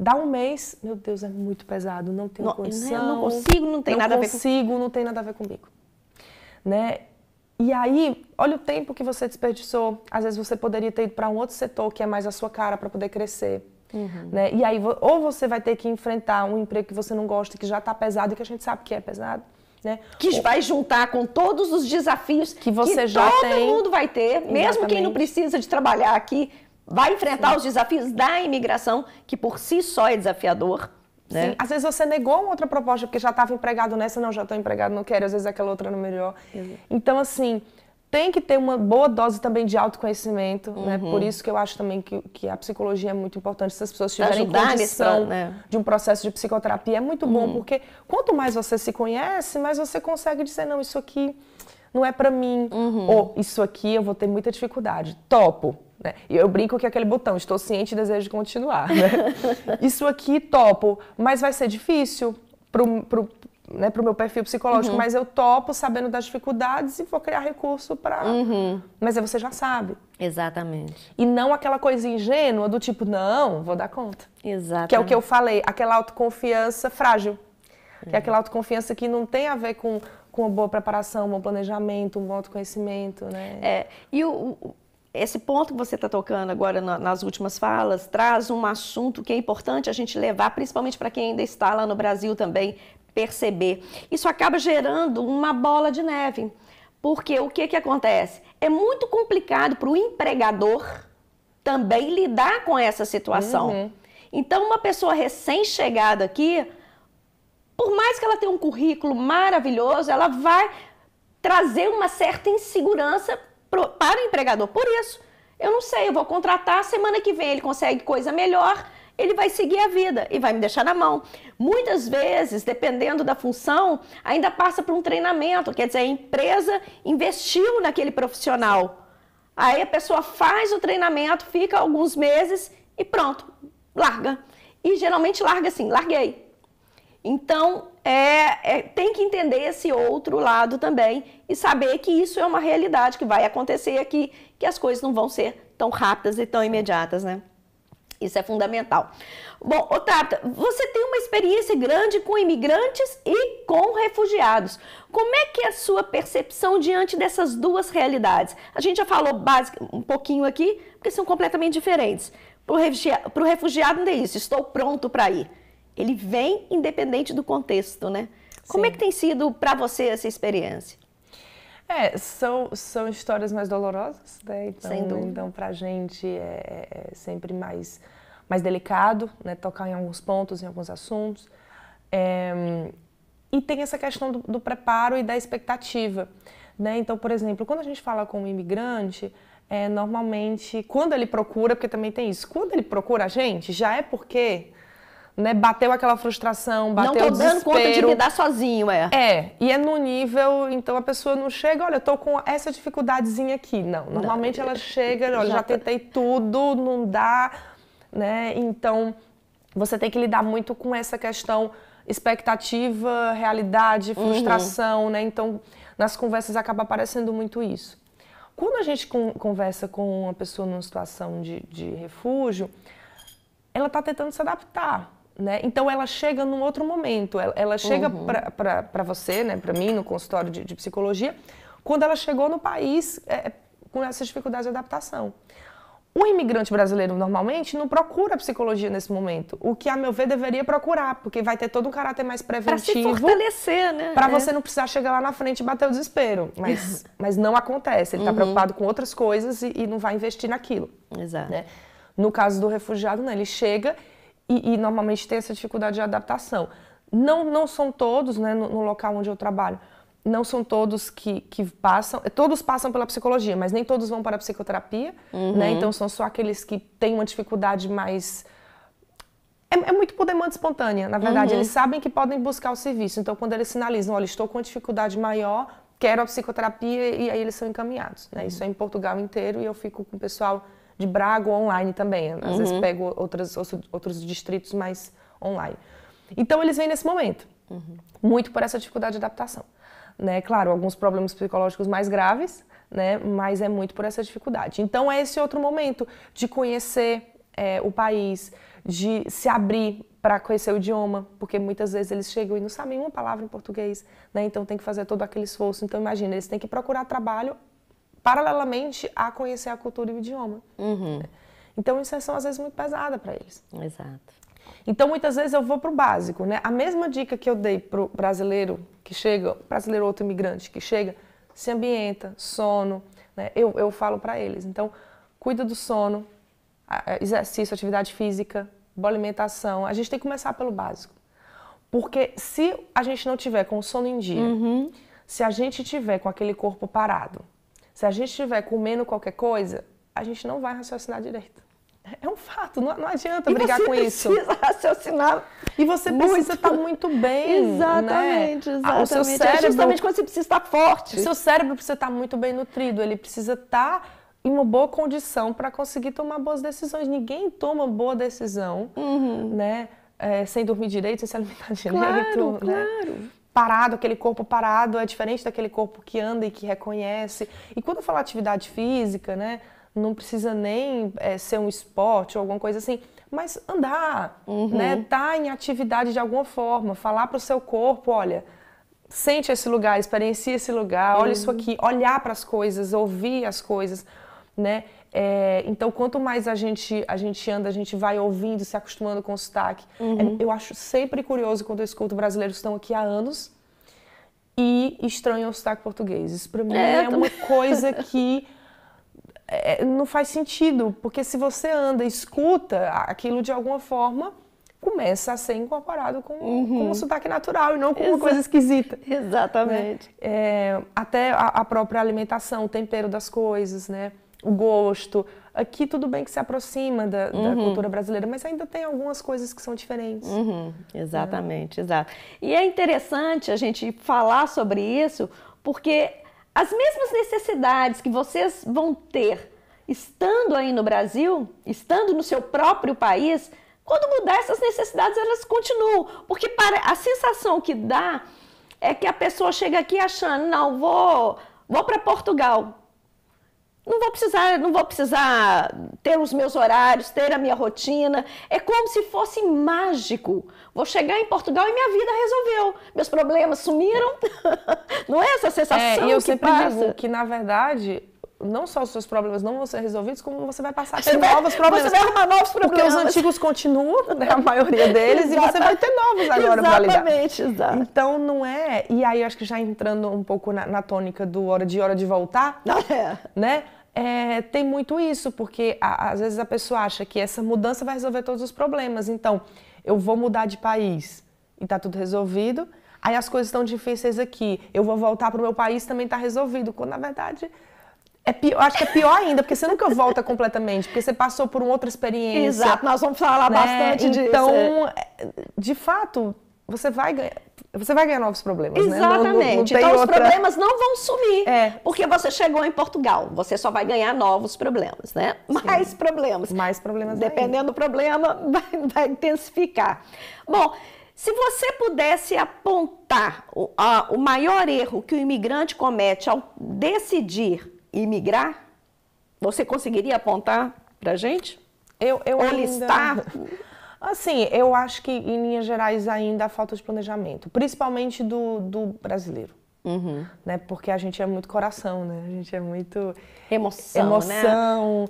Dá um mês, meu Deus, é muito pesado, não tenho não, né, condição. Não, consigo, não tem não nada consigo, a ver comigo. consigo, não tem nada a ver comigo. Né? E aí, olha o tempo que você desperdiçou. Às vezes você poderia ter ido para um outro setor que é mais a sua cara para poder crescer. Uhum. Né? E aí, ou você vai ter que enfrentar um emprego que você não gosta, que já está pesado e que a gente sabe que é pesado. Né? Que ou... vai juntar com todos os desafios que você que já todo tem. Todo mundo vai ter, Exatamente. mesmo quem não precisa de trabalhar aqui, vai enfrentar Sim. os desafios da imigração, que por si só é desafiador. Né? Sim. Às vezes você negou uma outra proposta porque já estava empregado nessa, não, já estou empregado, não quero, às vezes aquela outra não melhor. Então, assim, tem que ter uma boa dose também de autoconhecimento, né? uhum. né? Por isso que eu acho também que, que a psicologia é muito importante. Se as pessoas tiverem Ajudar condição né? de um processo de psicoterapia, é muito bom, uhum. porque quanto mais você se conhece, mais você consegue dizer, não, isso aqui não é para mim, uhum. ou isso aqui eu vou ter muita dificuldade. Topo, né? E eu brinco que é aquele botão, estou ciente e desejo continuar. Né? Isso aqui topo, mas vai ser difícil pro, pro, né, pro meu perfil psicológico, uhum. mas eu topo sabendo das dificuldades e vou criar recurso para. Uhum. Mas aí você já sabe. Exatamente. E não aquela coisa ingênua do tipo, não, vou dar conta. Exatamente. Que é o que eu falei, aquela autoconfiança frágil. Que é, é aquela autoconfiança que não tem a ver com, com uma boa preparação, um bom planejamento, um bom autoconhecimento, né? É, e o esse ponto que você está tocando agora na, nas últimas falas traz um assunto que é importante a gente levar, principalmente para quem ainda está lá no Brasil também, perceber. Isso acaba gerando uma bola de neve. Porque o que, que acontece? É muito complicado para o empregador também lidar com essa situação. Uhum. Então, uma pessoa recém-chegada aqui, por mais que ela tenha um currículo maravilhoso, ela vai trazer uma certa insegurança pro, para o empregador. Por isso, eu não sei, eu vou contratar, semana que vem ele consegue coisa melhor, ele vai seguir a vida e vai me deixar na mão. Muitas vezes, dependendo da função, ainda passa por um treinamento, quer dizer, a empresa investiu naquele profissional. Aí a pessoa faz o treinamento, fica alguns meses e pronto, larga. E geralmente larga assim, larguei, então, é, é, tem que entender esse outro lado também e saber que isso é uma realidade que vai acontecer aqui, que as coisas não vão ser tão rápidas e tão imediatas, né? Isso é fundamental. Bom, Otávio, você tem uma experiência grande com imigrantes e com refugiados. Como é que é a sua percepção diante dessas duas realidades? A gente já falou um pouquinho aqui, porque são completamente diferentes. Para o refugiado, não é isso, estou pronto para ir ele vem independente do contexto, né? Como é Sim. é que tem sido para você essa experiência? É, são, são histórias mais dolorosas, né? Então, Sem dúvida. Então, para a gente é, é, é sempre mais, mais delicado, né? Tocar em alguns pontos, em alguns assuntos. É, e tem essa questão do, do, preparo e da expectativa, né? Então, por exemplo, quando a gente fala com um imigrante, é, normalmente, quando ele procura, porque também tem isso, quando ele procura a gente, já é porque né? Bateu aquela frustração, bateu não o desespero. Não dando conta de lidar sozinho, é. É, e é no nível, então a pessoa não chega, olha, eu tô com essa dificuldadezinha aqui. Não, normalmente não, ela chega, olha, já, já tentei tudo, não dá, né? Então, você tem que lidar muito com essa questão expectativa, realidade, uhum. frustração, uhum. né? Então, nas conversas acaba aparecendo muito isso. Quando a gente con conversa com uma pessoa numa situação de, de refúgio, ela está tentando se adaptar né? Então ela chega num outro momento, ela, ela chega uhum. para você, né, para mim, no consultório de, de, psicologia, quando ela chegou no país é, é com essas dificuldades de adaptação. O imigrante brasileiro normalmente não procura psicologia nesse momento, o que a meu ver deveria procurar, porque vai ter todo um caráter mais preventivo. Para se fortalecer, né? Para é. você não precisar chegar lá na frente e bater o desespero. Mas, mas não acontece, ele está uhum. preocupado com outras coisas e, e, não vai investir naquilo. Exato. Né? No caso do refugiado, não, ele chega e, e normalmente tem essa dificuldade de adaptação. Não, não são todos, né, no, no local onde eu trabalho, não são todos que, que passam, eh, todos passam pela psicologia, mas nem todos vão para a psicoterapia, né? uhum. né? Então são só aqueles que têm uma dificuldade mais. É, é muito por demanda espontânea, na verdade. Uhum. Eles sabem que podem buscar o serviço. Então, quando eles sinalizam, olha, estou com uma dificuldade maior, quero a psicoterapia, e aí eles são encaminhados. Né? Uhum. Isso é em Portugal inteiro e eu fico com o pessoal de Braga online também. Às uhum. vezes pego outras, outros distritos mais online. Então eles vêm nesse momento, uhum. muito por essa dificuldade de adaptação. Né? Claro, alguns problemas psicológicos mais graves, né? mas é muito por essa dificuldade. Então é esse outro momento de conhecer é, o país, de se abrir para conhecer o idioma, porque muitas vezes eles chegam e não sabem uma palavra em português, né? Então tem que fazer todo aquele esforço. Então imagina, eles têm que procurar trabalho paralelamente a conhecer a cultura e o idioma. Uhum. Então, uma inserção às vezes muito pesada para eles. Exato. Então, muitas vezes eu vou para o básico, né? A mesma dica que eu dei para o brasileiro que chega, brasileiro outro imigrante que chega, se ambienta, sono, né? Eu, eu falo para eles. Então, cuida do sono, exercício, atividade física, boa alimentação. A gente tem que começar pelo básico. Porque se a gente não tiver com o sono em dia, uhum. se a gente tiver com aquele corpo parado, se a gente estiver comendo qualquer coisa, a gente não vai raciocinar direito. É um fato, não, não adianta e brigar com isso. Você precisa raciocinar. E você muito. precisa estar muito bem. Exatamente, né? exatamente. Ah, o seu é cérebro, é justamente quando você precisa estar forte. O seu cérebro precisa estar muito bem nutrido, ele precisa estar em uma boa condição para conseguir tomar boas decisões. Ninguém toma boa decisão, uhum. né? É, sem dormir direito, sem se alimentar direito. Claro, né? claro parado, aquele corpo parado é diferente daquele corpo que anda e que reconhece. E quando eu falo atividade física, né, não precisa nem é, ser um esporte ou alguma coisa assim, mas andar, uhum. né, tá em atividade de alguma forma, falar para o seu corpo, olha, sente esse lugar, experiencia esse lugar, olha uhum. isso aqui, olhar para as coisas, ouvir as coisas, né? É, então, quanto mais a gente, a gente anda, a gente vai ouvindo, se acostumando com o sotaque. É, uhum. eu acho sempre curioso quando eu escuto brasileiros que estão aqui há anos e estranham o sotaque português. Isso para mim é, é uma coisa que é, é, não faz sentido, porque se você anda escuta, aquilo de alguma forma começa a ser incorporado com, uhum. com um sotaque natural e não com Exa uma coisa esquisita. Né? Exatamente. Né? até a, a própria alimentação, o tempero das coisas, né? o gosto. Aqui tudo bem que se aproxima da, uhum. da, cultura brasileira, mas ainda tem algumas coisas que são diferentes. Uhum. Né? Exatamente, é. exato. E é interessante a gente falar sobre isso, porque as mesmas necessidades que vocês vão ter estando aí no Brasil, estando no seu próprio país, quando mudar essas necessidades elas continuam, porque para a sensação que dá é que a pessoa chega aqui achando, não, vou, vou para Portugal, não vou precisar, não vou precisar ter os meus horários, ter a minha rotina. É como se fosse mágico. Vou chegar em Portugal e minha vida resolveu. Meus problemas sumiram. não é essa sensação é, eu que sempre passa. digo que na verdade não só os seus problemas não vão ser resolvidos, como você vai passar por novos problemas. Você vai arrumar novos problemas. Porque os antigos continuam, né, a maioria deles, e você vai ter novos agora para lidar. Exatamente, exato. Então não é. E aí acho que já entrando um pouco na, na tônica do hora de hora de voltar, não é. né? é, tem muito isso, porque a, às vezes a pessoa acha que essa mudança vai resolver todos os problemas. Então, eu vou mudar de país e tá tudo resolvido. Aí as coisas estão difíceis aqui. Eu vou voltar para o meu país também tá resolvido. Quando na verdade é pior, acho que é pior ainda, porque você nunca volta completamente, porque você passou por uma outra experiência. Exato, nós vamos falar né? bastante então, disso. Então, é. é. de fato, você vai ganhar você vai ganhar novos problemas, né? Exatamente. né? Exatamente. então outra... os problemas não vão sumir, é. porque você chegou em Portugal. Você só vai ganhar novos problemas, né? Mais Sim. problemas. Mais problemas. Dependendo do problema, vai, vai intensificar. Bom, se você pudesse apontar o, a, o maior erro que o imigrante comete ao decidir imigrar, você conseguiria apontar para gente? Eu, eu Ou ainda... listar? Assim, eu acho que em linhas gerais ainda há falta de planejamento, principalmente do, do brasileiro. Uhum. Né? Porque a gente é muito coração, né? A gente é muito emoção, né? emoção né?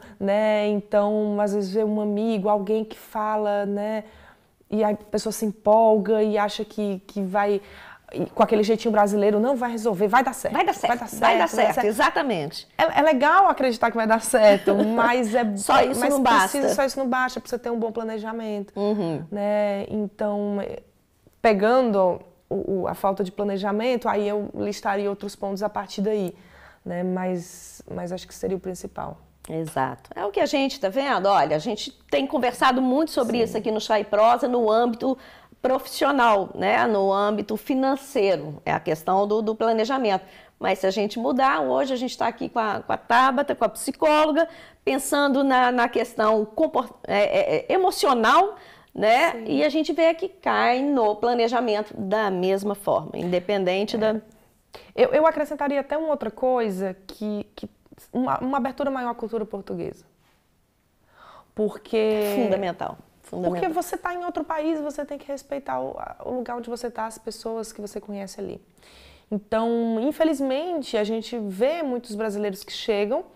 né? Então, às vezes vê um amigo, alguém que fala, né? E a pessoa se empolga e acha que, que vai com aquele jeitinho brasileiro, não vai resolver, vai dar certo. Vai dar certo. Vai dar certo, vai dar certo, vai dar certo. exatamente. É, é, legal acreditar que vai dar certo, mas é só é, isso não precisa, basta. Só isso não basta, precisa ter um bom planejamento. Uhum. Né? Então, pegando o, o, a falta de planejamento, aí eu listaria outros pontos a partir daí. Né? Mas, mas acho que seria o principal. Exato. É o que a gente está vendo. Olha, a gente tem conversado muito sobre Sim. isso aqui no Chá e Prosa, no âmbito profissional, né? no âmbito financeiro, é a questão do, do planejamento. Mas se a gente mudar, hoje a gente está aqui com a, com a Tabata, com a psicóloga, pensando na, na questão comport... É, é, é, emocional, né? Sim. E a gente vê que cai no planejamento da mesma forma, independente é. da. Eu, eu acrescentaria até uma outra coisa, que, que uma, uma abertura maior à cultura portuguesa. Porque. Fundamental porque você está em outro país, você tem que respeitar o, lugar onde você está, as pessoas que você conhece ali. Então, infelizmente, a gente vê muitos brasileiros que chegam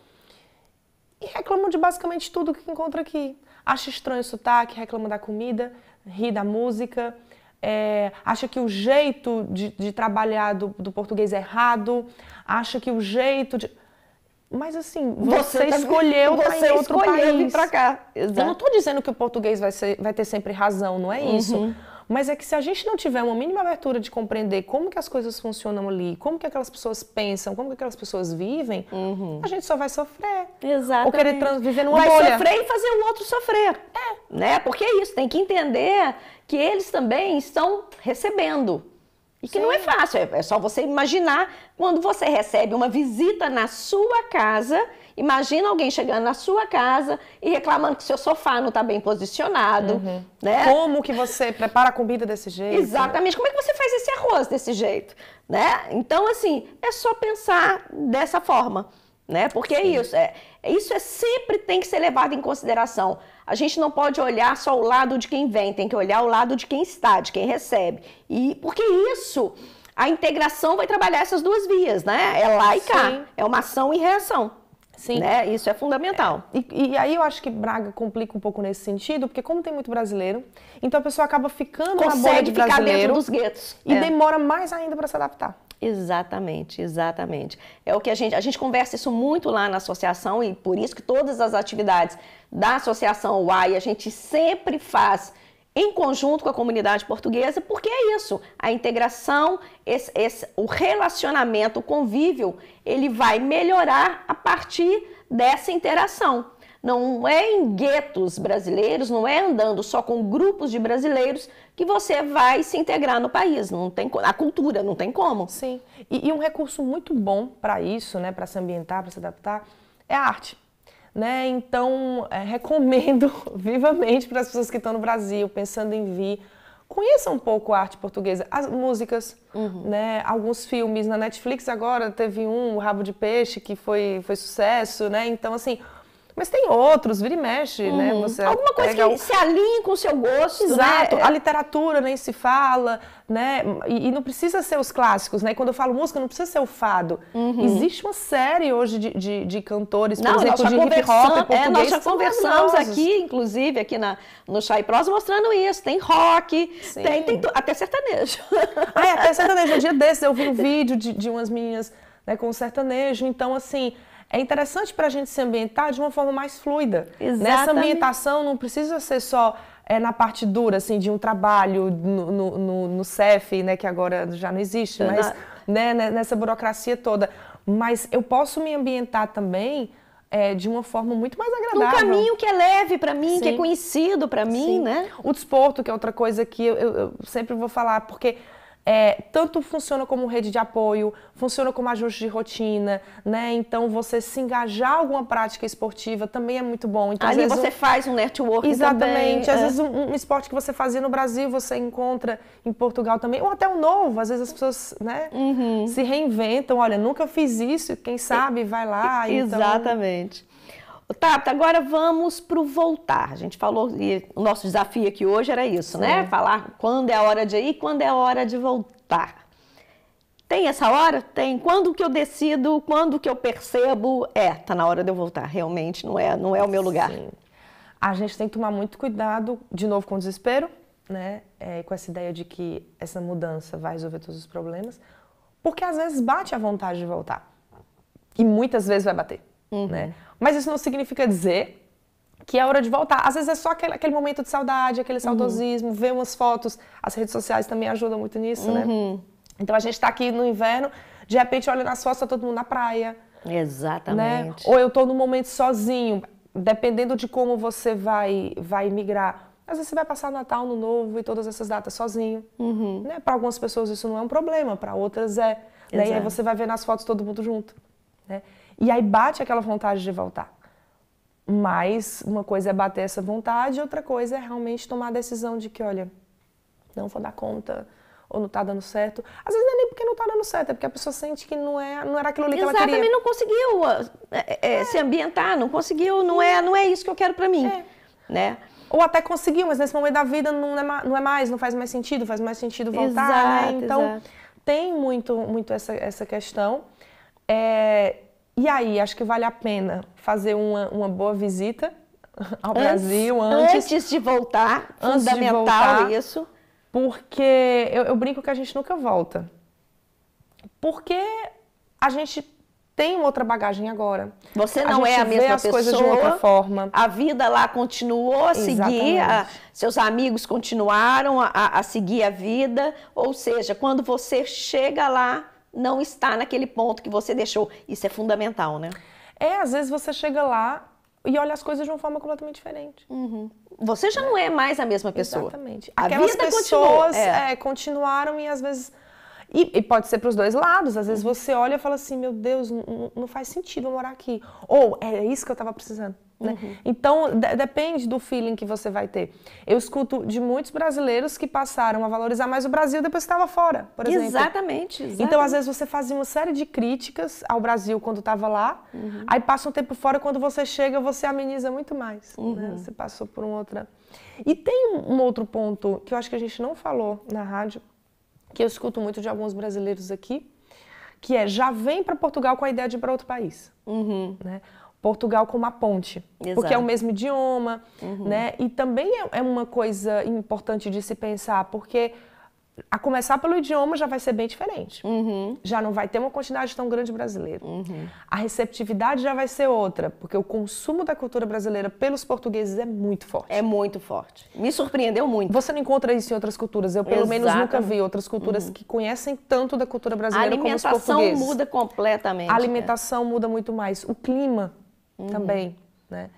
e reclamam de basicamente tudo que encontra aqui. Acha estranho o sotaque, reclama da comida, ri da música, é, acha que o jeito de, de trabalhar do, do português é errado, acha que o jeito de mas assim, você, você escolheu também, tá você outro escolheu país. vir para cá. Exato. Eu não estou dizendo que o português vai, ser, vai ter sempre razão, não é uhum. isso. Mas é que se a gente não tiver uma mínima abertura de compreender como que as coisas funcionam ali, como que aquelas pessoas pensam, como que aquelas pessoas vivem, uhum. a gente só vai sofrer. Exato. Ou querer viver numa vai bolha. Vai sofrer e fazer o outro sofrer. É. Né? Porque é isso, tem que entender que eles também estão recebendo. E que Sim. não é fácil, é, é, só você imaginar quando você recebe uma visita na sua casa. Imagina alguém chegando na sua casa e reclamando que seu sofá não está bem posicionado. Uhum. Né? Como que você prepara a comida desse jeito? Exatamente. Como é que você faz esse arroz desse jeito? Né? Então, assim, é só pensar dessa forma né? Porque é isso, é, isso é sempre tem que ser levado em consideração. A gente não pode olhar só o lado de quem vem, tem que olhar o lado de quem está, de quem recebe. E porque isso, a integração vai trabalhar essas duas vias, né? É lá e cá, Sim. é uma ação e reação. Sim. Né? Isso é fundamental. É. E, e, aí eu acho que Braga complica um pouco nesse sentido, porque como tem muito brasileiro, então a pessoa acaba ficando Consegue na bola de ficar brasileiro dentro dos guetos. E é. demora mais ainda para se adaptar. Exatamente, exatamente. É o que a gente, a gente conversa isso muito lá na associação e por isso que todas as atividades da associação UAI a gente sempre faz em conjunto com a comunidade portuguesa, porque é isso, a integração, esse, esse, o relacionamento, o convívio, ele vai melhorar a partir dessa interação. Não é em guetos brasileiros, não é andando só com grupos de brasileiros que você vai se integrar no país. Não tem a cultura não tem como. Sim. E, e um recurso muito bom para isso, né, para se ambientar, para se adaptar, é a arte. Né? Então, é, recomendo vivamente para as pessoas que estão no Brasil, pensando em vir, conheça um pouco a arte portuguesa, as músicas, uhum. né? Alguns filmes na Netflix agora teve um, o Rabo de Peixe, que foi, foi sucesso, né? Então, assim, mas tem outros, vira e mexe, né? uhum. né? Você Alguma coisa que se alinhe com o seu gosto, né? Exato. Né? A literatura nem se fala, né? E, e, não precisa ser os clássicos, né? Quando eu falo música, não precisa ser o fado. Uhum. Existe uma série hoje de, de, de cantores, por não, exemplo, de hip hop É, nós já conversamos aqui, inclusive, aqui na, no Chá e Prosa, mostrando isso. Tem rock, Sim. tem, tem até sertanejo. Ah, é, até sertanejo. Um dia desses eu vi um vídeo de, de umas meninas né, com sertanejo. Então, assim é interessante para a gente se ambientar de uma forma mais fluida. Exatamente. Nessa ambientação não precisa ser só é, na parte dura, assim, de um trabalho no, no, no, no CEF, né, que agora já não existe, mas né, né, nessa burocracia toda. Mas eu posso me ambientar também é, de uma forma muito mais agradável. Um caminho que é leve para mim, Sim. que é conhecido para mim, Sim. né? O desporto, que é outra coisa que eu, eu, eu sempre vou falar, porque é, tanto funciona como rede de apoio, funciona como ajuste de rotina, né? Então você se engajar em alguma prática esportiva também é muito bom. Então, Ali você um... faz um network. Exatamente. Também, às é. vezes um, um, esporte que você fazia no Brasil você encontra em Portugal também, ou até um novo. Às vezes as pessoas, né? Uhum. Se reinventam. Olha, nunca fiz isso. Quem sabe vai lá. Então... Exatamente. Tata, agora vamos para o voltar. A gente falou, e o nosso desafio aqui hoje era isso, né? Sim. né? Falar quando é a hora de ir quando é a hora de voltar. Tem essa hora? Tem. Quando que eu decido, quando que eu percebo, é, tá na hora de eu voltar. Realmente não é, não é o meu lugar. Sim. A gente tem que tomar muito cuidado, de novo, com o desespero, né? É, com essa ideia de que essa mudança vai resolver todos os problemas. Porque às vezes bate a vontade de voltar. E muitas vezes vai bater, uhum. né? Mas isso não significa dizer que é hora de voltar. Às vezes é só aquele, aquele momento de saudade, aquele uhum. saudosismo, uhum. ver umas fotos. As redes sociais também ajudam muito nisso, né? uhum. né? Então a gente está aqui no inverno, de repente olha nas fotos, tá todo mundo na praia. Né? Exatamente. Né? Ou eu estou num momento sozinho, dependendo de como você vai, vai migrar. Às vezes você vai passar Natal, Ano Novo e todas essas datas sozinho. Uhum. Né? Para algumas pessoas isso não é um problema, para outras é. Né? E aí você vai ver nas fotos todo mundo junto. Né? E aí bate aquela vontade de voltar. Mas uma coisa é bater essa vontade, outra coisa é realmente tomar a decisão de que, olha, não vou dar conta, ou não tá dando certo. Às vezes não é nem porque não tá dando certo, é porque a pessoa sente que não, é, não era aquilo ali Exatamente, que ela queria. não conseguiu ah, é, é. se ambientar, não conseguiu, não é, não é isso que eu quero para mim, é. né? Ou até conseguiu, mas nesse momento da vida não é, não é mais, não faz mais sentido, faz mais sentido voltar, né? exato, né? Então, exato. tem muito, muito essa, essa questão. É, e aí, acho que vale a pena fazer uma, uma boa visita ao antes, Brasil antes. Antes de voltar, antes fundamental de voltar, isso. Porque eu, eu brinco que a gente nunca volta. Porque a gente tem outra bagagem agora. Você não a é a mesma as pessoa. de outra forma. A vida lá continuou a seguir, a, seus amigos continuaram a, a, seguir a vida. Ou seja, quando você chega lá, não está naquele ponto que você deixou. Isso é fundamental, né? É, às vezes você chega lá e olha as coisas de uma forma completamente diferente. Uhum. Você já é. não é mais a mesma pessoa. Exatamente. A Aquelas pessoas é. É, continuaram e às vezes e, e pode ser para os dois lados. Às vezes você olha e fala assim: meu Deus, não faz sentido eu morar aqui. Ou é, é isso que eu estava precisando. Né? Uhum. Então, depende do feeling que você vai ter. Eu escuto de muitos brasileiros que passaram a valorizar mais o Brasil depois que estava fora, por exemplo. Exatamente, exatamente, Então, às vezes, você fazia uma série de críticas ao Brasil quando estava lá, uhum. aí passa um tempo fora, quando você chega, você ameniza muito mais. Né? Uhum. Né? Você passou por um outra. E tem um outro ponto que eu acho que a gente não falou na rádio, que eu escuto muito de alguns brasileiros aqui, que é já vem para Portugal com a ideia de ir para outro país. Uhum. Né? Portugal como a ponte, Exato. porque é o mesmo idioma, uhum. né? E também é, é uma coisa importante de se pensar, porque a começar pelo idioma já vai ser bem diferente. Uhum. Já não vai ter uma quantidade tão grande de brasileiro. Uhum. A receptividade já vai ser outra, porque o consumo da cultura brasileira pelos portugueses é muito forte. É muito forte. Me surpreendeu muito. Você não encontra isso em outras culturas. Eu, pelo menos, nunca vi outras culturas uhum. que conhecem tanto da cultura brasileira como os portugueses. A alimentação muda completamente. A é. alimentação né? muda muito mais. O clima uhum. também, né?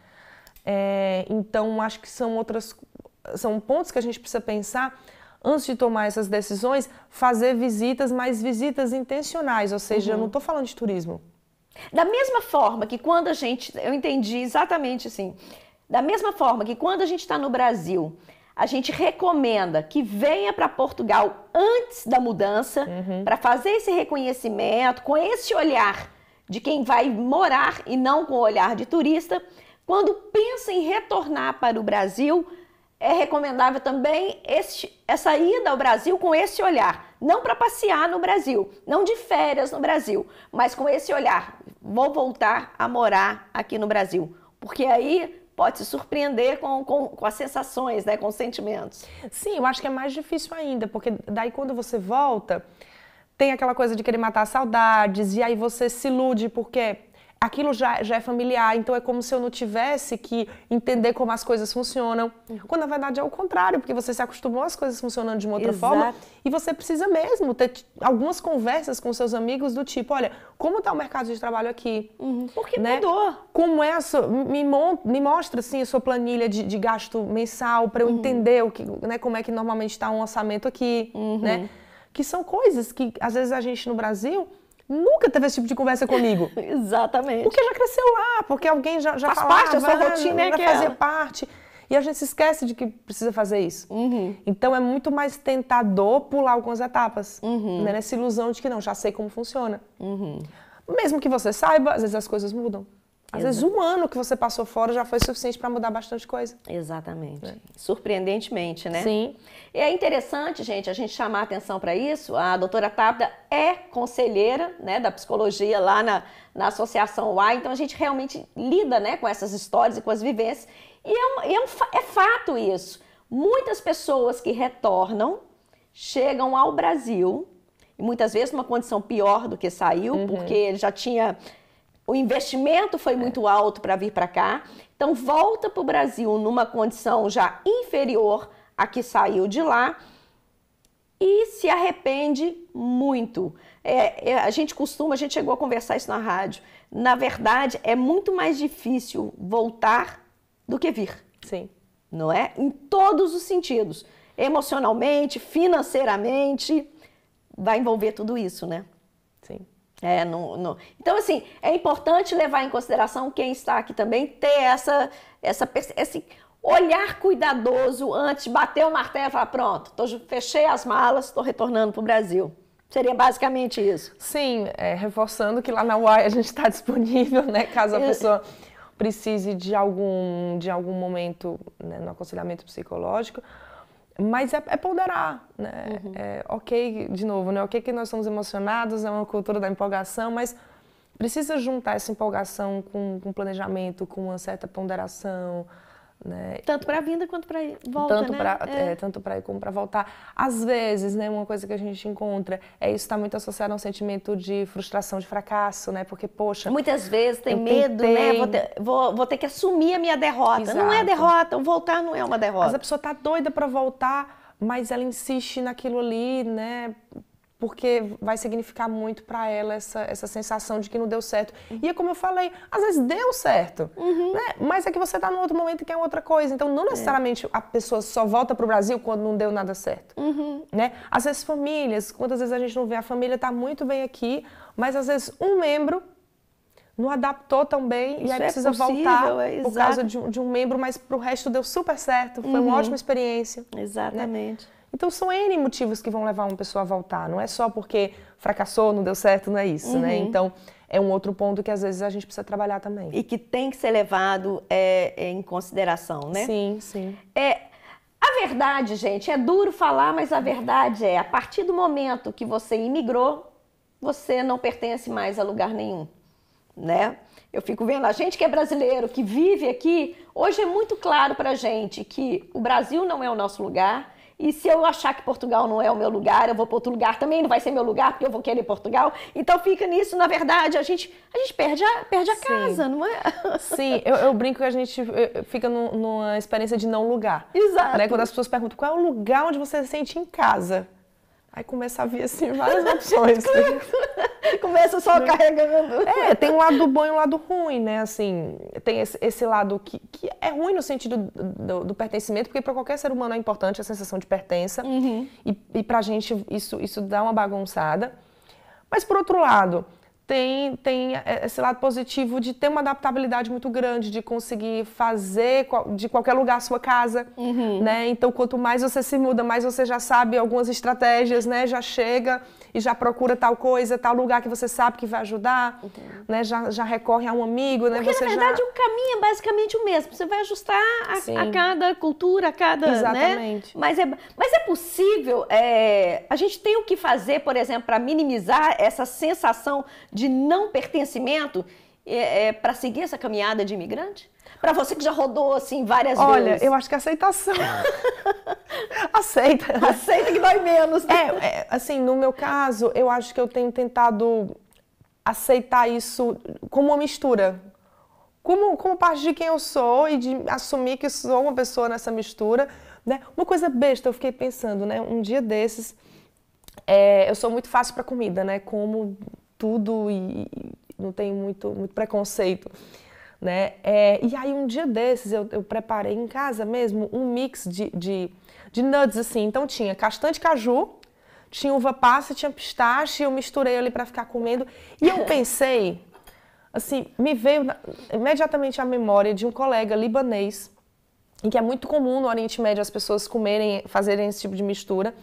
É, então, acho que são outras... São pontos que a gente precisa pensar antes de tomar essas decisões, fazer visitas, mas visitas intencionais, ou seja, uhum. eu não estou falando de turismo. Da mesma forma que quando a gente. Eu entendi exatamente assim. Da mesma forma que quando a gente está no Brasil, a gente recomenda que venha para Portugal antes da mudança, uhum. para fazer esse reconhecimento, com esse olhar de quem vai morar e não com o olhar de turista. Quando pensa em retornar para o Brasil, é recomendável também este, essa ida ao Brasil com esse olhar. Não para passear no Brasil, não de férias no Brasil, mas com esse olhar. Vou voltar a morar aqui no Brasil. Porque aí pode se surpreender com, com, com, as sensações, né, com os sentimentos. Sim, eu acho que é mais difícil ainda, porque daí quando você volta, tem aquela coisa de querer matar saudades, e aí você se ilude, porque aquilo já, já é familiar, então é como se eu não tivesse que entender como as coisas funcionam. Uhum. Quando na verdade é o contrário, porque você se acostumou às coisas funcionando de uma outra Exato. forma e você precisa mesmo ter algumas conversas com seus amigos do tipo, olha, como está o mercado de trabalho aqui? Uhum. Porque né? mudou. Como é a sua, me, me mostra assim a sua planilha de, de gasto mensal para eu uhum. entender o que, né, como é que normalmente está um orçamento aqui, uhum. né? Que são coisas que às vezes a gente no Brasil nunca teve esse tipo de conversa comigo. Exatamente. Porque já cresceu lá, porque alguém já, já faz falava, parte da sua rotina, né, é fazer parte. E a gente se esquece de que precisa fazer isso. Uhum. Então é muito mais tentador pular algumas etapas. Uhum. Né? Nessa ilusão de que não, já sei como funciona. Uhum. Mesmo que você saiba, às vezes as coisas mudam. Às vezes um ano que você passou fora já foi suficiente para mudar bastante coisa. Exatamente. É. Surpreendentemente, né? Sim. E é interessante, gente, a gente chamar atenção para isso. A doutora Tabda é conselheira né, da psicologia lá na, na Associação UA, então a gente realmente lida né, com essas histórias e com as vivências. E é, um, é, um, é fato isso. Muitas pessoas que retornam chegam ao Brasil, e muitas vezes numa condição pior do que saiu, uhum. porque ele já tinha o investimento foi é. muito alto para vir para cá, então volta para o Brasil numa condição já inferior à que saiu de lá e se arrepende muito. É, é, a gente costuma, a gente chegou a conversar isso na rádio. Na verdade, é muito mais difícil voltar do que vir. Sim. Não é? Em todos os sentidos. Emocionalmente, financeiramente, vai envolver tudo isso, né? É, Então, assim, é importante levar em consideração quem está aqui também, ter essa, essa, esse olhar cuidadoso antes de bater o martelo e falar: pronto, tô, fechei as malas, estou retornando para o Brasil. Seria basicamente isso. Sim, é, reforçando que lá na UAI a gente está disponível, né? Caso a é. pessoa precise de algum, de algum momento né, no aconselhamento psicológico mas é, é ponderar, né? Uhum. É, ok, de novo, né? Ok que nós somos emocionados, é uma cultura da empolgação, mas precisa juntar essa empolgação com, com planejamento, com uma certa ponderação, né? Tanto para vinda quanto para volta, tanto né? Pra, é. É, tanto para ir como para voltar. Às vezes, né, uma coisa que a gente encontra é isso está muito associado a um sentimento de frustração, de fracasso, né? Porque poxa, muitas vezes tem medo, tentei... né? Vou ter, vou, vou ter, que assumir a minha derrota. Exato. Não é derrota, voltar não é uma derrota. Mas a pessoa tá doida para voltar, mas ela insiste naquilo ali, né? porque vai significar muito para ela essa, essa sensação de que não deu certo. E é como eu falei, às vezes deu certo, uhum. né? mas é que você está num outro momento que é outra coisa. Então, não é. necessariamente é. a pessoa só volta para o Brasil quando não deu nada certo. Uhum. Né? Às vezes, famílias, quantas vezes a gente não vê, a família está muito bem aqui, mas às vezes um membro não adaptou tão bem Isso e aí é precisa possível, voltar é, por causa de, de, um membro, mas pro resto deu super certo, foi uhum. uma ótima experiência. Né? Exatamente. Né? Então são N motivos que vão levar uma pessoa a voltar, não é só porque fracassou, não deu certo, não é isso, né? uhum. né? Então é um outro ponto que às vezes a gente precisa trabalhar também. E que tem que ser levado é, é, em consideração, né? Sim, sim. É, a verdade, gente, é duro falar, mas a verdade é, a partir do momento que você imigrou, você não pertence mais a lugar nenhum, né? Eu fico vendo a gente que é brasileiro, que vive aqui, hoje é muito claro pra gente que o Brasil não é o nosso lugar, e se eu achar que Portugal não é o meu lugar, eu vou para outro lugar também, não vai ser meu lugar, porque eu vou querer Portugal. Então fica nisso, na verdade, a gente, a gente perde a, perde a casa, não é? Sim, eu, eu, brinco que a gente eh, fica no, numa experiência de não lugar. Exato. Né? Quando as pessoas perguntam qual é o lugar onde você se sente em casa. Aí começa a vir assim várias opções. começa só né? carregando. É, tem um lado bom e um lado ruim, né? Assim, tem esse, esse lado que, que é ruim no sentido do, do, do pertencimento, porque para qualquer ser humano é importante a sensação de pertença. Uhum. E, e pra gente isso, isso dá uma bagunçada. Mas por outro lado, tem, tem eh, esse lado positivo de ter uma adaptabilidade muito grande, de conseguir fazer de qualquer lugar a sua casa, uhum. né? Então, quanto mais você se muda, mais você já sabe algumas estratégias, né? Já chega e já procura tal coisa, tal lugar que você sabe que vai ajudar, né? Já, já recorre a um amigo, né? Porque você na verdade já... o caminho é basicamente o mesmo. Você vai ajustar a, a cada cultura, a cada, né? Exatamente. Né? Mas é, mas é possível. É, a gente tem o que fazer, por exemplo, para minimizar essa sensação de não pertencimento é, é, para seguir essa caminhada de imigrante? para você que já rodou assim várias Olha, vezes? Olha, eu acho que é aceitação. Aceita. Aceita que dói menos. É, é, assim, no meu caso, eu acho que eu tenho tentado aceitar isso como uma mistura. Como, como parte de quem eu sou e de assumir que sou uma pessoa nessa mistura. Né? Uma coisa besta, eu fiquei pensando, né? Um dia desses, é, eu sou muito fácil para comida, né? Como tudo e não tenho muito, muito preconceito né? É, e aí um dia desses eu, eu, preparei em casa mesmo um mix de, de, de nuts assim. Então tinha castanha de caju, tinha uva passa, tinha pistache, eu misturei ali para ficar comendo. E eu pensei, assim, me veio na, imediatamente à memória de um colega libanês, em que é muito comum no Oriente Médio as pessoas comerem, fazerem esse tipo de mistura,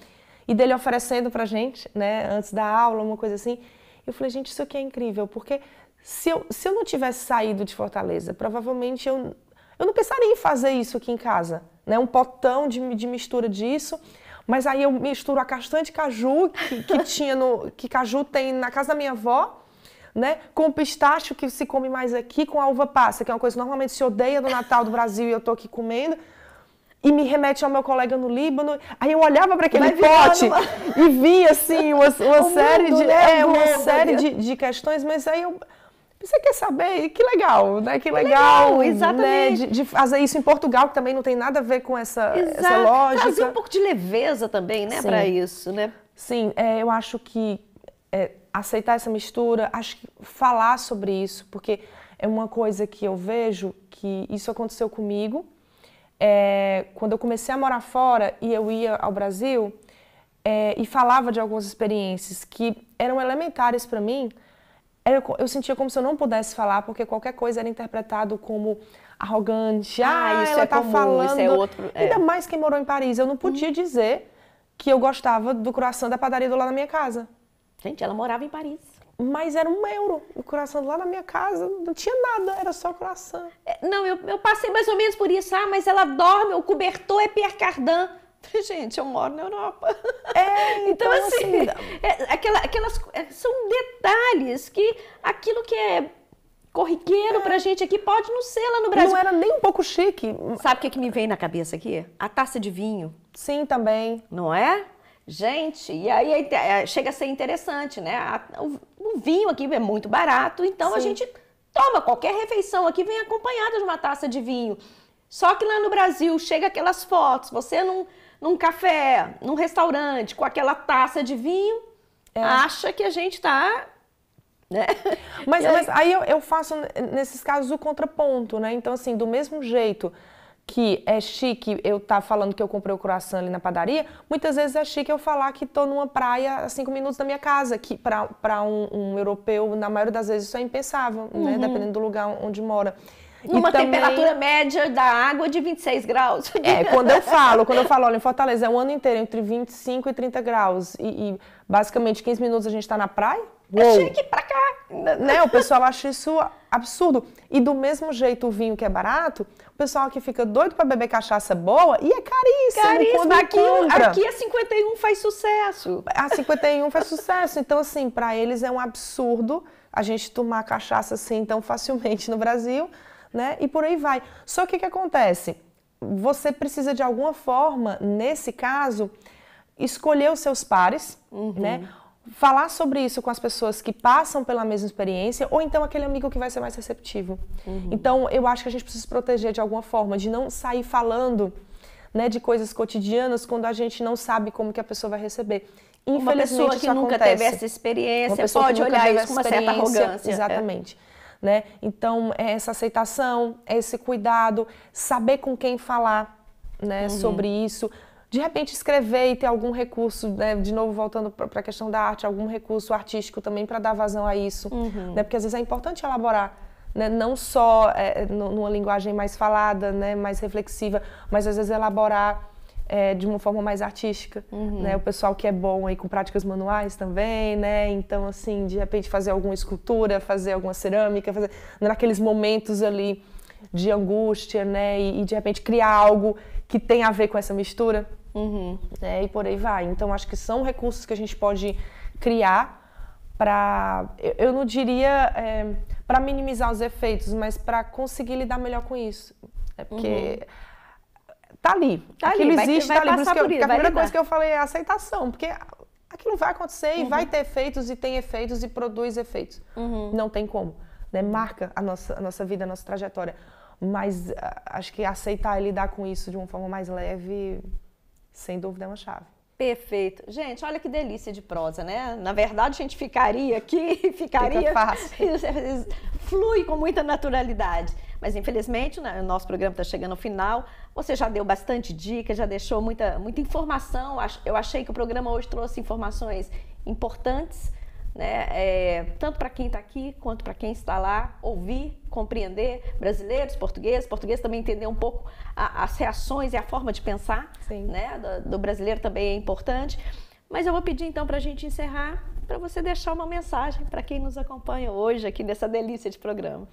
e dele oferecendo pra gente, né, antes da aula, uma coisa assim. Eu falei, gente, isso aqui é incrível, porque se eu, se eu não tivesse saído de Fortaleza, provavelmente eu, eu não pensaria em fazer isso aqui em casa. Né? Um potão de, de mistura disso. Mas aí eu misturo a castanha de caju que, que tinha no. que caju tem na casa da minha avó. Né? Com o pistacho que se come mais aqui, com a uva passa, que é uma coisa que normalmente se odeia no Natal do Brasil e eu tô aqui comendo e me remete ao meu colega no Líbano. Aí eu olhava para aquele pote numa... e via assim uma, uma série de né? é, uma série de, de, questões, mas aí eu você quer saber? Que legal, né? Que legal, legal né? exatamente. Né? De, de, fazer isso em Portugal, que também não tem nada a ver com essa, essa lógica. Trazer um pouco de leveza também, né, para isso, né? Sim, é, eu acho que é, aceitar essa mistura, acho que falar sobre isso, porque é uma coisa que eu vejo que isso aconteceu comigo. É, quando eu comecei a morar fora e eu ia ao Brasil é, e falava de algumas experiências que eram elementares para mim, eu, eu sentia como se eu não pudesse falar, porque qualquer coisa era interpretado como arrogante. Ah, ah isso ela é tá comum, falando. Isso é outro, é. Ainda mais quem morou em Paris. Eu não podia hum. dizer que eu gostava do coração da padaria do lado da minha casa. Gente, ela morava em Paris. Mas era um euro. O coração lá na minha casa não tinha nada, era só coração. É, não, eu, eu, passei mais ou menos por isso. Ah, mas ela dorme, o cobertor é Pierre Cardin. Gente, eu moro na Europa. É, então, então, assim, assim é, aquela, aquelas é, são detalhes que aquilo que é corriqueiro é. pra gente aqui pode não ser lá no Brasil. Não era nem um pouco chique. Sabe o que, é que me vem na cabeça aqui? A taça de vinho. Sim, também. Não é? Gente, e aí é, chega a ser interessante, né? O vinho aqui é muito barato, então Sim. a gente toma qualquer refeição aqui, vem acompanhada de uma taça de vinho. Só que lá no Brasil chega aquelas fotos, você não num café, num restaurante, com aquela taça de vinho, é. acha que a gente está né? Mas, aí... mas aí eu, eu, faço, nesses casos, o contraponto, né? Então, assim, do mesmo jeito que é chique eu estar tá falando que eu comprei o croissant ali na padaria, muitas vezes é chique eu falar que estou numa praia a cinco minutos da minha casa, que para um, um europeu, na maioria das vezes, isso é impensável, né? uhum. né? Dependendo do lugar onde mora. Numa também... temperatura média da água de 26 graus. É, quando eu falo, quando eu falo, olha, em Fortaleza é um ano inteiro entre 25 e 30 graus. E, e basicamente 15 minutos a gente está na praia. Uou. É chique pra cá. Né? O pessoal acha isso absurdo. E do mesmo jeito o vinho que é barato, o pessoal aqui fica doido para beber cachaça boa e é caríssimo. Caríssimo. Aqui, aqui a 51 faz sucesso. A 51 faz sucesso. Então, assim, para eles é um absurdo a gente tomar cachaça assim tão facilmente no Brasil né? E por aí vai. Só que o que acontece? Você precisa de alguma forma, nesse caso, escolher os seus pares, uhum. né? falar sobre isso com as pessoas que passam pela mesma experiência ou então aquele amigo que vai ser mais receptivo. Uhum. Então, eu acho que a gente precisa se proteger de alguma forma, de não sair falando né, de coisas cotidianas quando a gente não sabe como que a pessoa vai receber. Infelizmente, uma pessoa que nunca acontece. teve essa experiência pode olhar isso com uma certa arrogância. É. Exatamente. É né? Então, é essa aceitação, é esse cuidado, saber com quem falar, né, uhum. sobre isso. De repente, escrever e ter algum recurso, né, de novo voltando para a questão da arte, algum recurso artístico também para dar vazão a isso, uhum. né? Porque às vezes é importante elaborar né, não só é, numa linguagem mais falada, né, mais reflexiva, mas às vezes elaborar é, de uma forma mais artística, uhum. né? O pessoal que é bom aí com práticas manuais também, né? Então, assim, de repente fazer alguma escultura, fazer alguma cerâmica, fazer né, naqueles momentos ali de angústia, né? E, e de repente criar algo que tem a ver com essa mistura, uhum. né? E por aí vai. Então, acho que são recursos que a gente pode criar para, eu, eu, não diria é, para minimizar os efeitos, mas para conseguir lidar melhor com isso, é porque uhum tá ali. Tá aquilo ali, existe, vai, tá vai ali. Por isso que, eu, isso, a primeira lidar. coisa que eu falei é aceitação, porque aquilo vai acontecer e vai uhum. ter efeitos e tem efeitos e produz efeitos. Uhum. Não tem como. Né? Marca a nossa, a nossa vida, a nossa trajetória. Mas ah, acho que aceitar e lidar com isso de uma forma mais leve, sem dúvida, é uma chave. Perfeito. Gente, olha que delícia de prosa, né? Na verdade, a gente ficaria aqui, ficaria. Fica fácil. flui com muita naturalidade. Mas, infelizmente, né, o nosso programa está chegando ao final. Você já deu bastante dica, já deixou muita, muita informação. Eu achei que o programa hoje trouxe informações importantes, né? É, tanto para quem está aqui quanto para quem está lá, ouvir, compreender brasileiros, portugueses, português também entender um pouco a, as reações e a forma de pensar, Sim. né? Do, do brasileiro também é importante. Mas eu vou pedir então para a gente encerrar, para você deixar uma mensagem para quem nos acompanha hoje aqui nessa delícia de programa.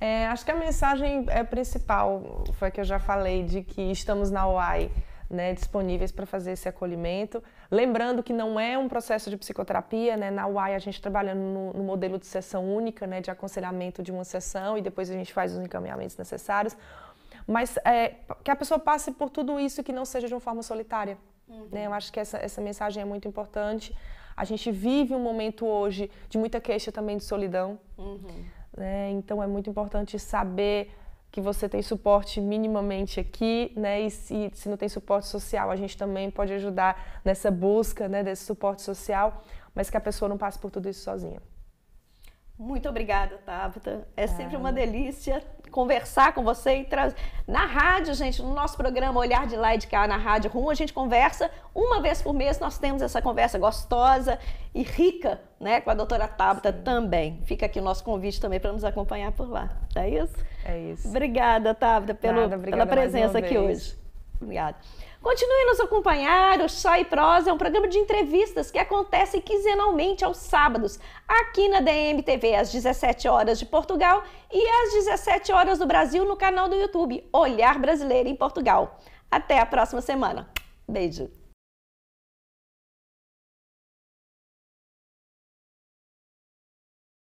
É, acho que a mensagem é, principal foi a que eu já falei, de que estamos na OAI né, disponíveis para fazer esse acolhimento. Lembrando que não é um processo de psicoterapia, né? na UAI a gente trabalha no, no modelo de sessão única, né, de aconselhamento de uma sessão e depois a gente faz os encaminhamentos necessários. Mas é, que a pessoa passe por tudo isso que não seja de uma forma solitária. Uhum. Né? Eu acho que essa, essa mensagem é muito importante. A gente vive um momento hoje de muita queixa também de solidão. Uhum. Né? Então é muito importante saber que você tem suporte minimamente aqui, né? E se, se não tem suporte social, a gente também pode ajudar nessa busca né, desse suporte social, mas que a pessoa não passe por tudo isso sozinha. Muito obrigada, Tabata. É, é sempre uma ah. delícia conversar com você e trazer. Na rádio, gente, no nosso programa Olhar de Lá e de Cá na Rádio rumo a gente conversa uma vez por mês, nós temos essa conversa gostosa e rica, né, com a doutora Tabata também. Fica aqui o nosso convite também para nos acompanhar por lá. É isso? É isso. Obrigada, Tabata, pelo, pela presença aqui hoje. Obrigada. Continue nos acompanhar, o Chá e Prosa é um programa de entrevistas que acontece quinzenalmente aos sábados, aqui na DMTV às 17 horas de Portugal e às 17 horas do Brasil no canal do YouTube Olhar Brasileiro em Portugal. Até a próxima semana. Beijo!